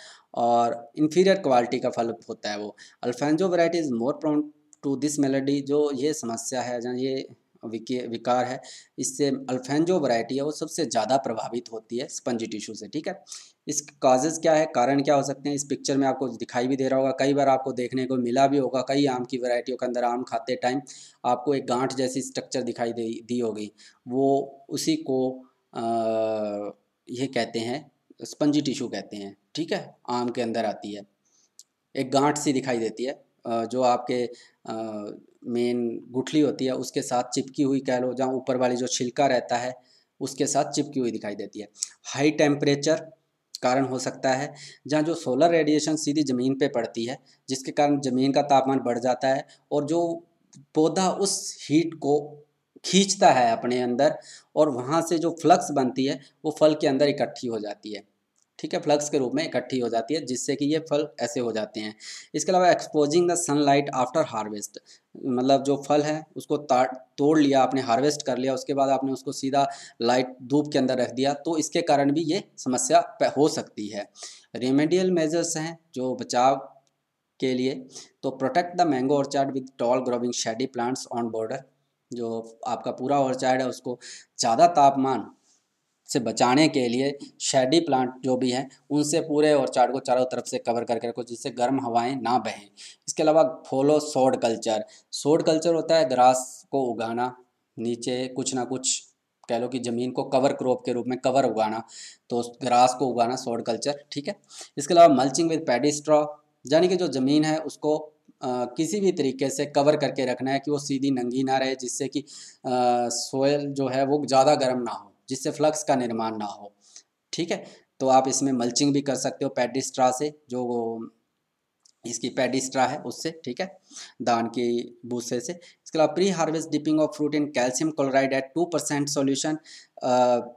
और इन्फीरियर क्वालिटी का फल होता है वो Alphonso variety is more prone to this malady जो ये समस्या है जहाँ ये विकार है इससे अल्फेंजो वरायटी है वो सबसे ज़्यादा प्रभावित होती है स्पंजी टिश्यू से ठीक है इस काजेज़ क्या है कारण क्या हो सकते हैं इस पिक्चर में आपको दिखाई भी दे रहा होगा कई बार आपको देखने को मिला भी होगा कई आम की वरायटियों के अंदर आम खाते टाइम आपको एक गांठ जैसी स्ट्रक्चर दिखाई दे दी होगी वो उसी को आ, ये कहते हैं स्पंजी टिश्यू कहते हैं ठीक है आम के अंदर आती है एक गांठ सी दिखाई देती है जो आपके मेन गुठली होती है उसके साथ चिपकी हुई कह लो जहाँ ऊपर वाली जो छिलका रहता है उसके साथ चिपकी हुई दिखाई देती है हाई टेम्परेचर कारण हो सकता है जहाँ जो सोलर रेडिएशन सीधी ज़मीन पे पड़ती है जिसके कारण ज़मीन का तापमान बढ़ जाता है और जो पौधा उस हीट को खींचता है अपने अंदर और वहाँ से जो फ्लक्स बनती है वो फल के अंदर इकट्ठी हो जाती है ठीक है फ्लक्स के रूप में इकट्ठी हो जाती है जिससे कि ये फल ऐसे हो जाते हैं इसके अलावा exposing the sunlight after harvest मतलब जो फल है उसको तोड़ लिया आपने हार्वेस्ट कर लिया उसके बाद आपने उसको सीधा लाइट धूप के अंदर रख दिया तो इसके कारण भी ये समस्या हो सकती है रेमेडियल मेजर्स हैं जो बचाव के लिए तो protect the mango orchard with tall growing shady plants on border जो आपका पूरा ऑर्चार्ड है उसको ज़्यादा तापमान से बचाने के लिए शेडी प्लांट जो भी हैं उनसे पूरे और चार्ट को चारों तरफ से कवर करके रखो जिससे गर्म हवाएं ना बहें इसके अलावा फॉलो सोड कल्चर सोड कल्चर होता है ग्रास को उगाना नीचे कुछ ना कुछ कह लो कि ज़मीन को कवर क्रॉप के रूप में कवर उगाना तो ग्रास को उगाना सोड कल्चर ठीक है इसके अलावा मल्चिंग विद स्ट्रॉ यानी कि जो ज़मीन है उसको आ, किसी भी तरीके से कवर करके रखना है कि वो सीधी नंगी ना रहे जिससे कि सोयल जो है वो ज़्यादा गर्म ना हो जिससे फ्लक्स का निर्माण ना हो ठीक है तो आप इसमें मल्चिंग भी कर सकते हो पेडिस्ट्रा से जो इसकी पेडिस्ट्रा है उससे ठीक है दान की भूसे से इसके अलावा pre harvest dipping of fruit in calcium chloride at two percent solution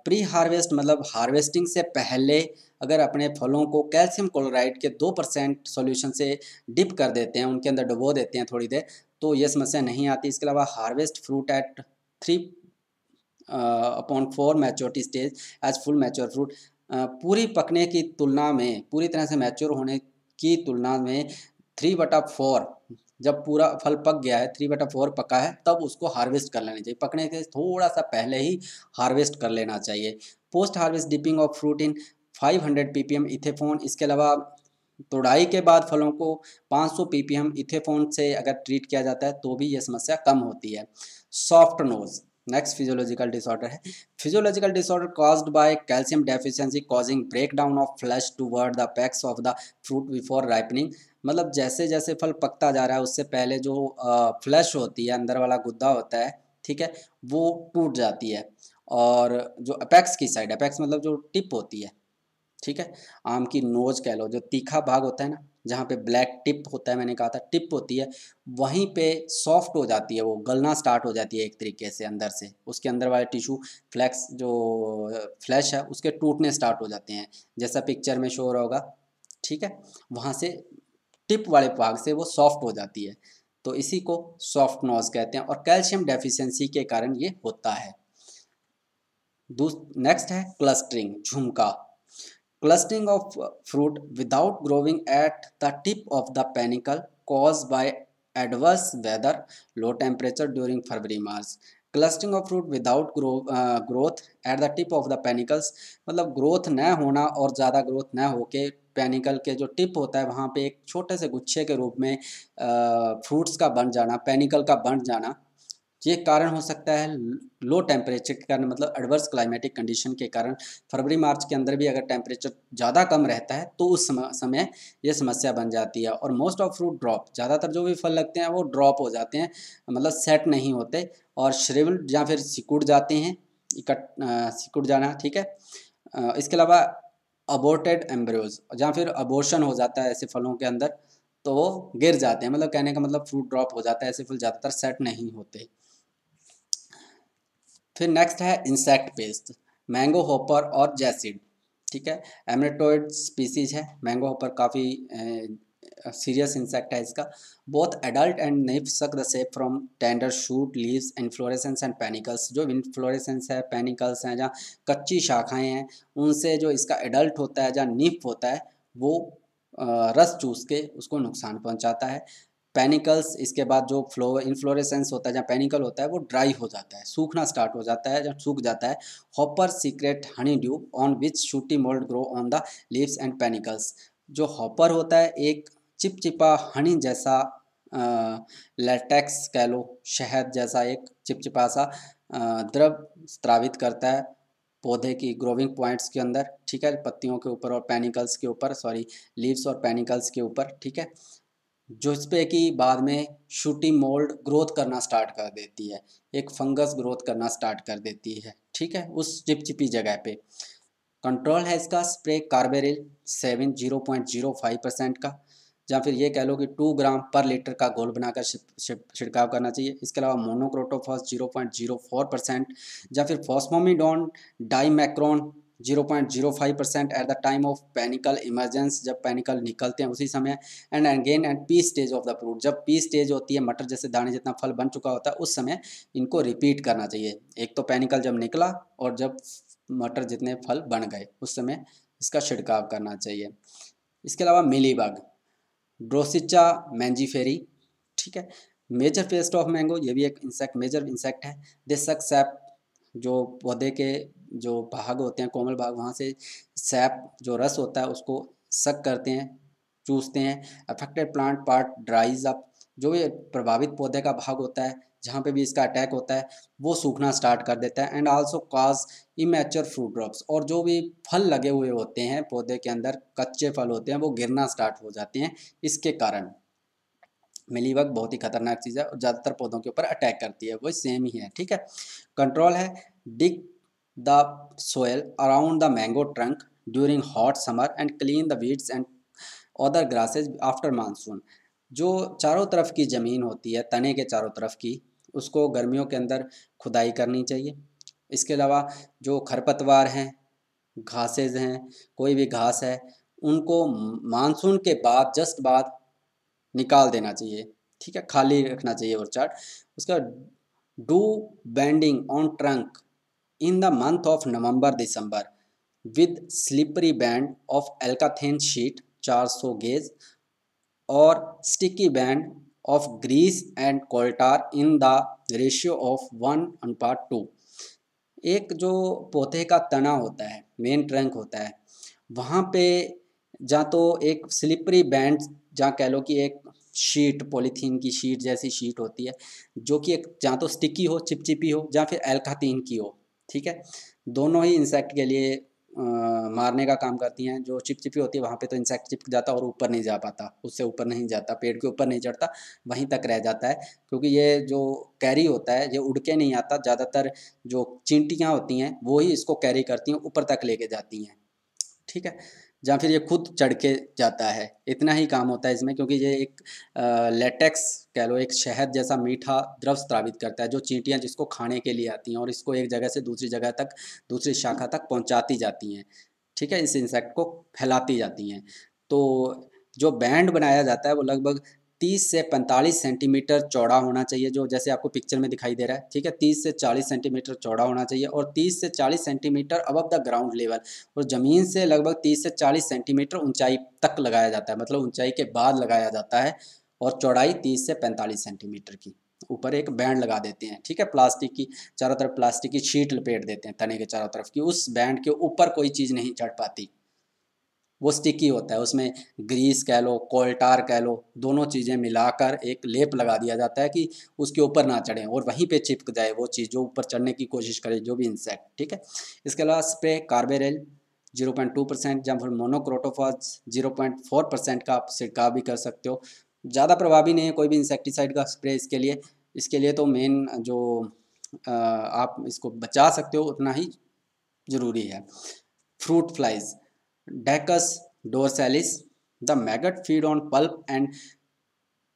pre harvest मतलब हार्वेस्टिंग से पहले अगर अपने फलों को कैल्शियम क्लोराइड के दो परसेंट सोल्यूशन से डिप कर देते हैं उनके अंदर डुबो देते हैं थोड़ी देर तो ये समस्या नहीं आती इसके अलावा harvest fruit at three upon four maturity stage as full mature fruit पूरी पकने की तुलना में पूरी तरह से मैच्योर होने की तुलना में थ्री बटा फोर जब पूरा फल पक गया है थ्री बटा फोर पका है तब उसको हार्वेस्ट कर लेना चाहिए पकने के थोड़ा सा पहले ही हार्वेस्ट कर लेना चाहिए post harvest dipping of fruit in 500 hundred P P M ethephon इसके अलावा तोड़ाई के बाद फलों को 500 एम इथेफोन से अगर ट्रीट किया जाता है तो भी ये समस्या कम होती है soft nose next physiological disorder है physiological disorder caused by calcium deficiency causing breakdown of flesh toward the apex of the fruit before ripening मतलब जैसे जैसे फल पकता जा रहा है उससे पहले जो फ्लैश होती है अंदर वाला गुद्दा होता है ठीक है वो टूट जाती है और जो अपैक्स की साइड अपैक्स मतलब जो टिप होती है ठीक है आम की नोज कह लो जो तीखा भाग होता है ना जहाँ पे ब्लैक टिप होता है मैंने कहा था टिप होती है वहीं पे सॉफ्ट हो जाती है वो गलना स्टार्ट हो जाती है एक तरीके से अंदर से उसके अंदर वाले टिश्यू फ्लैक्स जो फ्लैश है उसके टूटने स्टार्ट हो जाते हैं जैसा पिक्चर में शो रहा होगा ठीक है वहाँ से टिप वाले भाग से वो सॉफ्ट हो जाती है तो इसी को सॉफ्ट नोज कहते हैं और कैल्शियम डेफिशेंसी के कारण ये होता है नेक्स्ट है क्लस्टरिंग झुमका clustering of fruit without growing at the tip of the panicle cause by adverse weather low temperature during February March clustering of fruit without growth at the tip of the panicles मतलब growth न होना और ज़्यादा growth न होके panicle के जो tip होता है वहाँ पर एक छोटे से गुच्छे के रूप में फ्रूट्स uh, का बन जाना पेनिकल का बन जाना ये कारण हो सकता है लो टेम्परेचर के कारण मतलब एडवर्स क्लाइमेटिक कंडीशन के कारण फरवरी मार्च के अंदर भी अगर टेम्परेचर ज़्यादा कम रहता है तो उस समय ये समस्या बन जाती है और मोस्ट ऑफ फ्रूट ड्रॉप ज़्यादातर जो भी फल लगते हैं वो ड्रॉप हो जाते हैं मतलब सेट नहीं होते और श्रेवल या फिर सिकुड़ जाते हैं इकट सिकुड़ जाना ठीक है आ, इसके अलावा अबोर्टेड एम्ब्रोज या फिर अबोर्शन हो जाता है ऐसे फलों के अंदर तो वो गिर जाते हैं मतलब कहने का मतलब फ्रूट ड्रॉप हो जाता है ऐसे फल ज़्यादातर सेट नहीं होते फिर नेक्स्ट है इंसेक्ट पेस्ट मैंगो होपर और जैसिड ठीक है एमरेटोइड स्पीसीज है मैंगो होपर काफ़ी सीरियस इंसेक्ट है इसका both adult and nymph suck the sap from tender shoot leaves inflorescence and panicles जो इन्फ्लोरेसेंस है पैनिकल्स हैं जहाँ कच्ची शाखाएं हैं उनसे जो इसका एडल्ट होता है जहाँ नीफ होता है वो रस चूस के उसको नुकसान पहुंचाता है पैनिकल्स इसके बाद जो फ्लो इन्फ्लोरेसेंस होता है जहाँ पैनिकल होता है वो ड्राई हो जाता है सूखना स्टार्ट हो जाता है जब सूख जाता है hopper secrete honey dew on which sooty mould grow on the leaves and panicles जो हॉपर होता है एक चिपचिपा हनी जैसा लेटेक्स कह लो शहद जैसा एक चिपचिपा सा द्रव स्त्रावित करता है पौधे की ग्रोविंग पॉइंट्स के अंदर ठीक है पत्तियों के ऊपर और पैनिकल्स के ऊपर सॉरी लीव्स और पैनिकल्स के ऊपर ठीक है जो इस पे कि बाद में शूटी मोल्ड ग्रोथ करना स्टार्ट कर देती है एक फंगस ग्रोथ करना स्टार्ट कर देती है ठीक है उस चिपचिपी जगह पे कंट्रोल है इसका spray carbaryl seven zero point zero five percent का या फिर ये कह लो कि टू ग्राम पर लीटर का घोल बनाकर छिड़काव करना चाहिए इसके अलावा monocrotophos zero point zero four percent या फिर phosphamidon Dimecron 0.05 percent at the time of panicle emergence जब पैनिकल निकलते हैं उसी समय and again and pea stage of the fruit जब पी स्टेज होती है मटर जैसे दाने जितना फल बन चुका होता है उस समय इनको रिपीट करना चाहिए एक तो पैनिकल जब निकला और जब मटर जितने फल बन गए उस समय इसका छिड़काव करना चाहिए इसके अलावा मिलीबाग ड्रोसिचा मैंजीफेरी ठीक है मेजर पेस्ट ऑफ मैंगो ये भी एक इंसेक्ट मेजर इंसेक्ट है दिस सक्सेप्ट जो पौधे के जो भाग होते हैं कोमल भाग वहाँ से सैप जो रस होता है उसको सक करते हैं चूसते हैं affected plant part dries up जो भी प्रभावित पौधे का भाग होता है जहाँ पे भी इसका अटैक होता है वो सूखना स्टार्ट कर देता है and also cause immature fruit drops और जो भी फल लगे हुए होते हैं पौधे के अंदर कच्चे फल होते हैं वो गिरना स्टार्ट हो जाते हैं इसके कारण मिलीबग बहुत ही खतरनाक चीज़ है और ज़्यादातर पौधों के ऊपर अटैक करती है वो सेम ही है ठीक है कंट्रोल है dig the soil around the mango trunk during hot summer and clean the weeds and other grasses after monsoon जो चारों तरफ की ज़मीन होती है तने के चारों तरफ की उसको गर्मियों के अंदर खुदाई करनी चाहिए इसके अलावा जो खरपतवार हैं घासेज हैं कोई भी घास है उनको मानसून के बाद जस्ट बाद निकाल देना चाहिए ठीक है खाली रखना चाहिए और चार्ट उसका do banding on trunk in the month of November December with slippery band of alkathene sheet 400 gauge और sticky band of grease and coal tar in the ratio of one अनुपात टू एक जो पौधे का तना होता है मेन ट्रंक होता है वहाँ पे या तो एक स्लिपरी बैंड जहाँ कह लो कि एक शीट पॉलीथीन की शीट जैसी शीट होती है जो कि एक जहाँ तो स्टिकी हो चिपचिपी हो या फिर एल्काथीन की हो ठीक है दोनों ही इंसेक्ट के लिए आ, मारने का काम करती हैं जो चिपचिपी होती है वहाँ पे तो इंसेक्ट चिपक जाता और ऊपर नहीं जा पाता उससे ऊपर नहीं जाता पेड़ के ऊपर नहीं चढ़ता वहीं तक रह जाता है क्योंकि ये जो कैरी होता है ये उड़ के नहीं आता ज़्यादातर जो चींटियाँ होती हैं वो ही इसको कैरी करती हैं ऊपर तक लेके जाती हैं ठीक है या फिर ये खुद चढ़ के जाता है इतना ही काम होता है इसमें क्योंकि ये एक लेटेक्स कह लो एक शहद जैसा मीठा द्रव स्त्रावित करता है जो चींटियाँ जिसको खाने के लिए आती हैं और इसको एक जगह से दूसरी जगह तक दूसरी शाखा तक पहुँचाती जाती हैं ठीक है इस इंसेक्ट को फैलाती जाती हैं तो जो बैंड बनाया जाता है वो लगभग तीस से पैंतालीस सेंटीमीटर चौड़ा होना चाहिए जो जैसे आपको पिक्चर में दिखाई दे रहा है ठीक है तीस से चालीस सेंटीमीटर चौड़ा होना चाहिए और तीस से चालीस centimetre above the ground level और ज़मीन से लगभग तीस से चालीस सेंटीमीटर ऊंचाई तक लगाया जाता है मतलब ऊंचाई के बाद लगाया जाता है और चौड़ाई तीस से पैंतालीस सेंटीमीटर की ऊपर एक बैंड लगा देते हैं ठीक है प्लास्टिक की चारों तरफ प्लास्टिक की शीट लपेट देते हैं तने के चारों तरफ की उस बैंड के ऊपर कोई चीज़ नहीं चढ़ पाती वो स्टिकी होता है उसमें ग्रीस कह लो कोल्टार कह लो दोनों चीज़ें मिलाकर एक लेप लगा दिया जाता है कि उसके ऊपर ना चढ़ें और वहीं पे चिपक जाए वो चीज़ जो ऊपर चढ़ने की कोशिश करे जो भी इंसेक्ट ठीक है इसके अलावा spray carbaryl zero point two percent या फिर monocrotophos zero point four percent का आप छिड़काव भी कर सकते हो ज़्यादा प्रभावी नहीं है कोई भी इंसेक्टिसाइड का स्प्रे इसके लिए इसके लिए तो मेन जो आप इसको बचा सकते हो उतना ही ज़रूरी है fruit flies Dacus dorsalis. The maggot feed on pulp and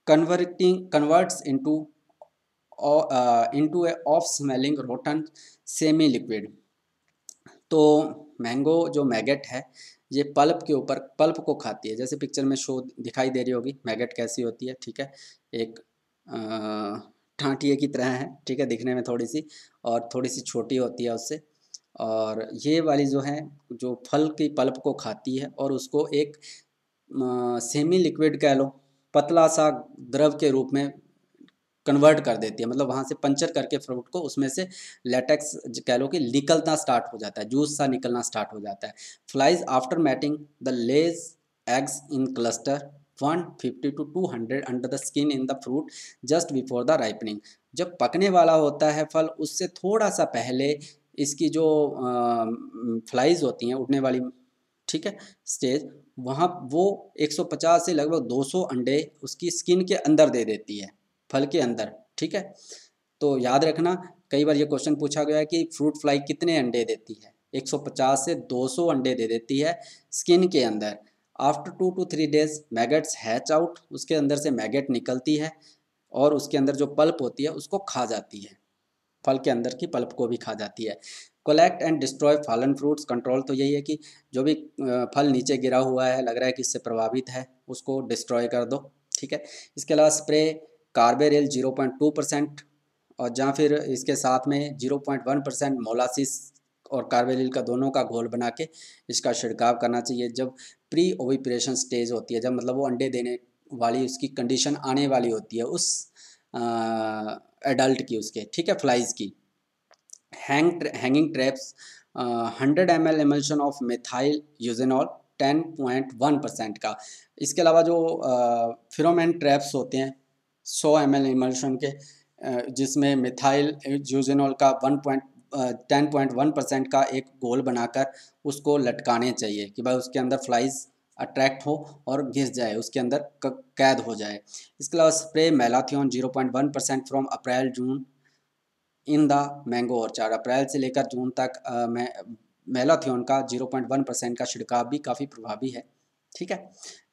converting converts into uh, into a off smelling rotten semi liquid. तो मैंगो जो मैगेट है ये पल्प के ऊपर पल्प को खाती है जैसे पिक्चर में शो दिखाई दे रही होगी मैगेट कैसी होती है ठीक है एक ठाटिए की तरह है ठीक है दिखने में थोड़ी सी और थोड़ी सी छोटी होती है उससे और ये वाली जो है जो फल की पल्प को खाती है और उसको एक सेमी लिक्विड कह लो पतला सा द्रव के रूप में कन्वर्ट कर देती है मतलब वहाँ से पंचर करके फ्रूट को उसमें से लेटेक्स कह लो कि निकलना स्टार्ट हो जाता है जूस सा निकलना स्टार्ट हो जाता है flies after mating they lays eggs in cluster 150 to 200 under the skin in the fruit just before the ripening जब पकने वाला होता है फल उससे थोड़ा सा पहले इसकी जो फ्लाइज होती हैं उठने वाली ठीक है स्टेज वहाँ वो 150 से लगभग 200 अंडे उसकी स्किन के अंदर दे देती है फल के अंदर ठीक है तो याद रखना कई बार ये क्वेश्चन पूछा गया है कि फ्रूट फ्लाई कितने अंडे देती है 150 से 200 अंडे दे देती है स्किन के अंदर after two to three days maggots hatch out उसके अंदर से मैगट निकलती है और उसके अंदर जो पल्प होती है उसको खा जाती है फल के अंदर की पल्प को भी खा जाती है collect and destroy fallen fruits control तो यही है कि जो भी फल नीचे गिरा हुआ है लग रहा है कि इससे प्रभावित है उसको डिस्ट्रॉय कर दो ठीक है इसके अलावा spray carbaryl zero point two percent और जहाँ फिर इसके साथ में zero point one percent molasses और कार्बेरेल का दोनों का घोल बना के इसका छिड़काव करना चाहिए जब प्री ओविप्रेशन स्टेज होती है जब मतलब वो अंडे देने वाली उसकी कंडीशन आने वाली होती है उस आ, एडल्ट की उसके ठीक है फ्लाइज की hang hanging traps hundred M L emulsion of methyl eugenol ten point one percent का इसके अलावा जो फिरोमैन ट्रैप्स होते हैं सौ एम एल एमल्शन के जिसमें मिथाइल यूजेनॉल का one point ten point one percent का एक गोल बनाकर उसको लटकाने चाहिए कि भाई उसके अंदर फ्लाइज अट्रैक्ट हो और घिस जाए उसके अंदर कैद हो जाए इसके अलावा spray malathion zero point one percent from April June in the mango orchard अप्रैल से लेकर जून तक मेलाथियन का जीरो पॉइंट वन परसेंट का छिड़काव भी काफ़ी प्रभावी है ठीक है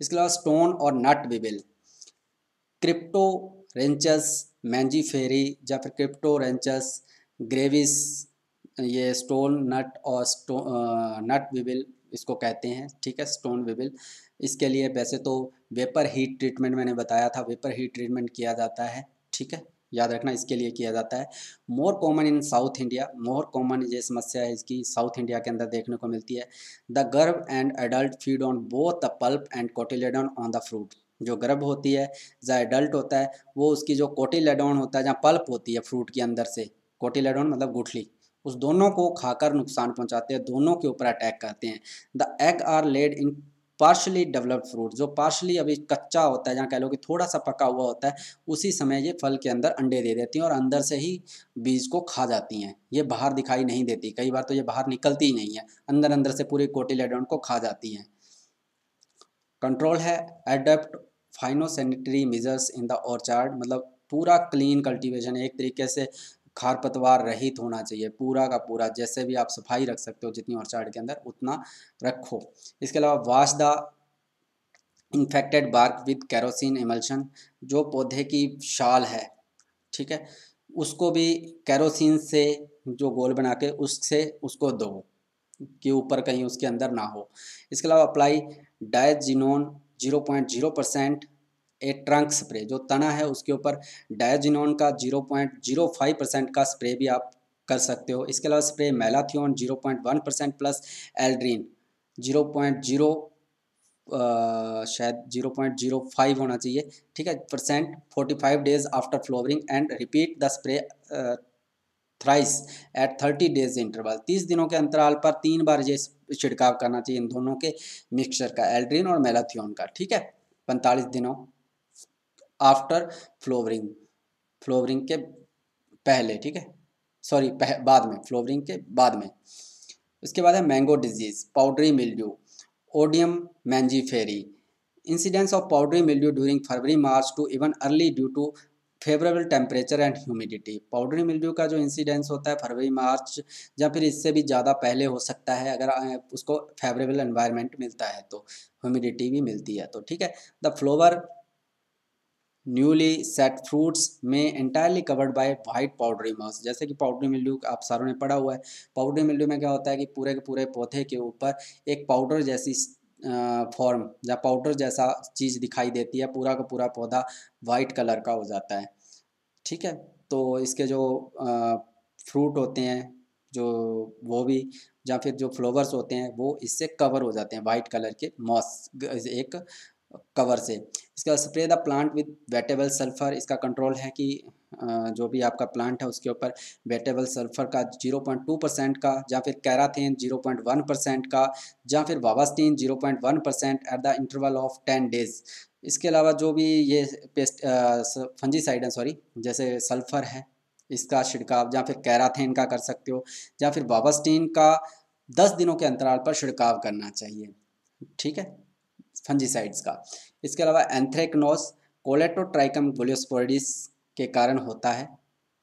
इसके अलावा स्टोन और नट बिबिल क्रिप्टो रेंचस मैंजी फेरी या फिर क्रिप्टो रेंचस ग्रेविस ये स्टोन नट और स्टो नट विबिल इसको कहते हैं ठीक है स्टोन वेबिल इसके लिए वैसे तो वेपर हीट ट्रीटमेंट मैंने बताया था वेपर हीट ट्रीटमेंट किया जाता है ठीक है याद रखना इसके लिए किया जाता है more common in south India more common ये समस्या है इसकी साउथ इंडिया के अंदर देखने को मिलती है the grub and adult feed on both the pulp and cotyledon on the fruit जो गर्भ होती है या एडल्ट होता है वो उसकी जो कोटिलेडॉन होता है जहाँ पल्प होती है फ्रूट के अंदर से कोटिलेडॉन मतलब गुठली उस दोनों को खाकर नुकसान पहुंचाते हैं दोनों के ऊपर अटैक करते हैं the egg are laid in partially developed fruit जो पार्शली अभी कच्चा होता है जहाँ कह लो कि थोड़ा सा पका हुआ होता है उसी समय ये फल के अंदर अंडे दे देती हैं और अंदर से ही बीज को खा जाती हैं ये बाहर दिखाई नहीं देती कई बार तो ये बाहर निकलती ही नहीं है अंदर अंदर से पूरे कोटिलेडोन को खा जाती हैं कंट्रोल है adopt phytosanitary measures in the orchard मतलब पूरा क्लीन कल्टीवेशन एक तरीके से पतवार रहित होना चाहिए पूरा का पूरा जैसे भी आप सफाई रख सकते हो जितनी ऑर्चार्ड के अंदर उतना रखो इसके अलावा wash the infected bark with kerosene emulsion जो पौधे की शाल है ठीक है उसको भी कैरोसिन से जो गोल बना के उससे उसको दो कि ऊपर कहीं उसके अंदर ना हो इसके अलावा apply diazinon zero point zero percent a trunk spray जो तना है उसके ऊपर डायजिनोन का zero point zero five percent का स्प्रे भी आप कर सकते हो इसके अलावा spray malathion zero point one percent plus aldrin zero point zero शायद जीरो पॉइंट जीरो फाइव होना चाहिए ठीक है percent forty five days after flowering and repeat the spray thrice at thirty days interval तीस दिनों के अंतराल पर तीन बार ये छिड़काव करना चाहिए इन दोनों के मिक्सचर का एल्ड्रीन और मेलाथियोन का ठीक है पैंतालीस दिनों आफ्टर फ्लोवरिंग फ्लोवरिंग के पहले ठीक है सॉरी बाद में फ्लोवरिंग के बाद में उसके बाद है mango disease powdery mildew Oidium mangiferae incidence of powdery mildew during February March to even early due to favourable temperature and humidity powdery mildew का जो इंसिडेंस होता है फरवरी मार्च या फिर इससे भी ज़्यादा पहले हो सकता है अगर उसको फेवरेबल एनवायरनमेंट मिलता है तो ह्यूमिडिटी भी मिलती है तो ठीक है the flower newly set fruits में entirely covered by white powdery moss जैसे कि पाउडरी मिल्यू आप सारों ने पढ़ा हुआ है पाउडरी मिल्यू में क्या होता है कि पूरे के पूरे पौधे के ऊपर एक पाउडर जैसी फॉर्म या पाउडर जैसा चीज़ दिखाई देती है पूरा का पूरा पौधा वाइट कलर का हो जाता है ठीक है तो इसके जो फ्रूट होते हैं जो वो भी या फिर जो फ्लावर्स होते हैं वो इससे कवर हो जाते हैं वाइट कलर के मॉस एक कवर से इसके बाद spray the plant with wettable sulphur इसका कंट्रोल है कि जो भी आपका प्लांट है उसके ऊपर वेटेबल सल्फर का 0.2 परसेंट का या फिर कैराथेन 0.1 परसेंट का या फिर Bavistin 0.1 percent at the interval of 10 days इसके अलावा जो भी ये पेस्ट फंजीसाइड है सॉरी जैसे सल्फर है इसका छिड़काव या फिर कैराथेन का कर सकते हो या फिर वाबास्टीन का दस दिनों के अंतराल पर छिड़काव करना चाहिए ठीक है फंजीसाइड्स का इसके अलावा एंथ्रेक्नोस कोलेटोट्राइकम गोलियोस्पोरिडिस के कारण होता है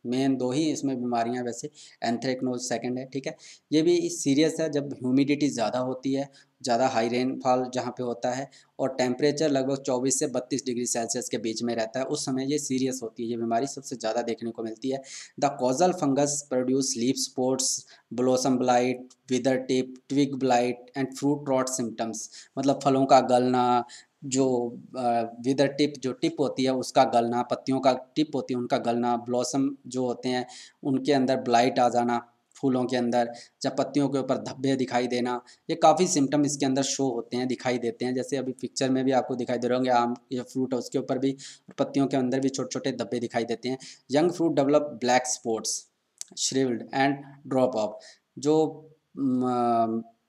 मेन दो ही इसमें बीमारियां वैसे एंथ्रेक्नोज सेकंड है ठीक है ये भी सीरियस है जब ह्यूमिडिटी ज़्यादा होती है ज़्यादा हाई रेनफॉल जहाँ पे होता है और टेम्परेचर लगभग 24 से 32 डिग्री सेल्सियस के बीच में रहता है उस समय ये सीरियस होती है ये बीमारी सबसे ज़्यादा देखने को मिलती है the causal fungus produce leaf spots blossom blight wither tip twig blight and fruit rot symptoms मतलब फलों का गलना जो विदर टिप जो टिप होती है उसका गलना पत्तियों का टिप होती है उनका गलना ब्लॉसम जो होते हैं उनके अंदर ब्लाइट आ जाना फूलों के अंदर जब पत्तियों के ऊपर धब्बे दिखाई देना ये काफ़ी सिम्टम इसके अंदर शो होते हैं दिखाई देते हैं जैसे अभी पिक्चर में भी आपको दिखाई दे रहे होंगे आम ये फ्रूट है उसके ऊपर भी और पत्तियों के अंदर भी छोटे छोटे धब्बे दिखाई देते हैं young fruit develop black spots shrivelled and drop off जो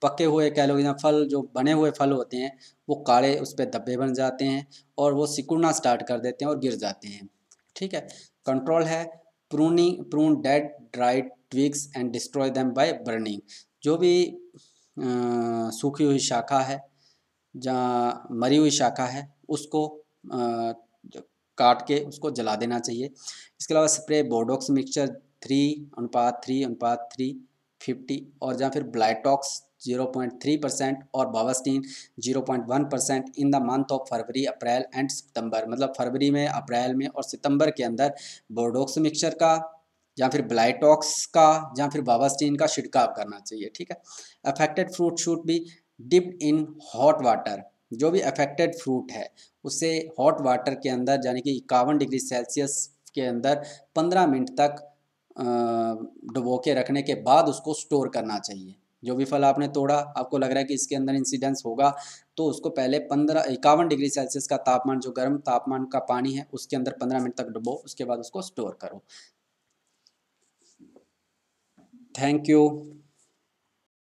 पके हुए कह लो या फल जो बने हुए फल होते हैं वो काले उस पर धब्बे बन जाते हैं और वो सिकुड़ना स्टार्ट कर देते हैं और गिर जाते हैं ठीक है कंट्रोल है pruning prune dead dried twigs and destroy them by burning जो भी आ, सूखी हुई शाखा है जहाँ मरी हुई शाखा है उसको आ, काट के उसको जला देना चाहिए इसके अलावा स्प्रे बोडोक्स मिक्सचर थ्री अनुपात थ्री अनुपात थ्री फिफ्टी और जहाँ फिर ब्लाइटॉक्स 0.3 परसेंट और point 0.1 percent in the month of February April and September मतलब फरवरी में अप्रैल में और सितंबर के अंदर बोर्डोक्स मिक्सचर का या फिर ब्लाइटॉक्स का या फिर बावस्टीन का छिड़काव करना चाहिए ठीक है अफेक्टेड फ्रूट शूट भी डिप्ड इन हॉट वाटर जो भी अफेक्टेड फ्रूट है उसे हॉट वाटर के अंदर यानी कि इक्यावन डिग्री सेल्सियस के अंदर पंद्रह मिनट तक डुबो के रखने के बाद उसको स्टोर करना चाहिए जो भी फल आपने तोड़ा आपको लग रहा है कि इसके अंदर इंसिडेंस होगा तो उसको पहले पंद्रह इक्यावन डिग्री सेल्सियस का तापमान जो गर्म तापमान का पानी है उसके अंदर पंद्रह मिनट तक डुबो उसके बाद उसको स्टोर करो थैंक यू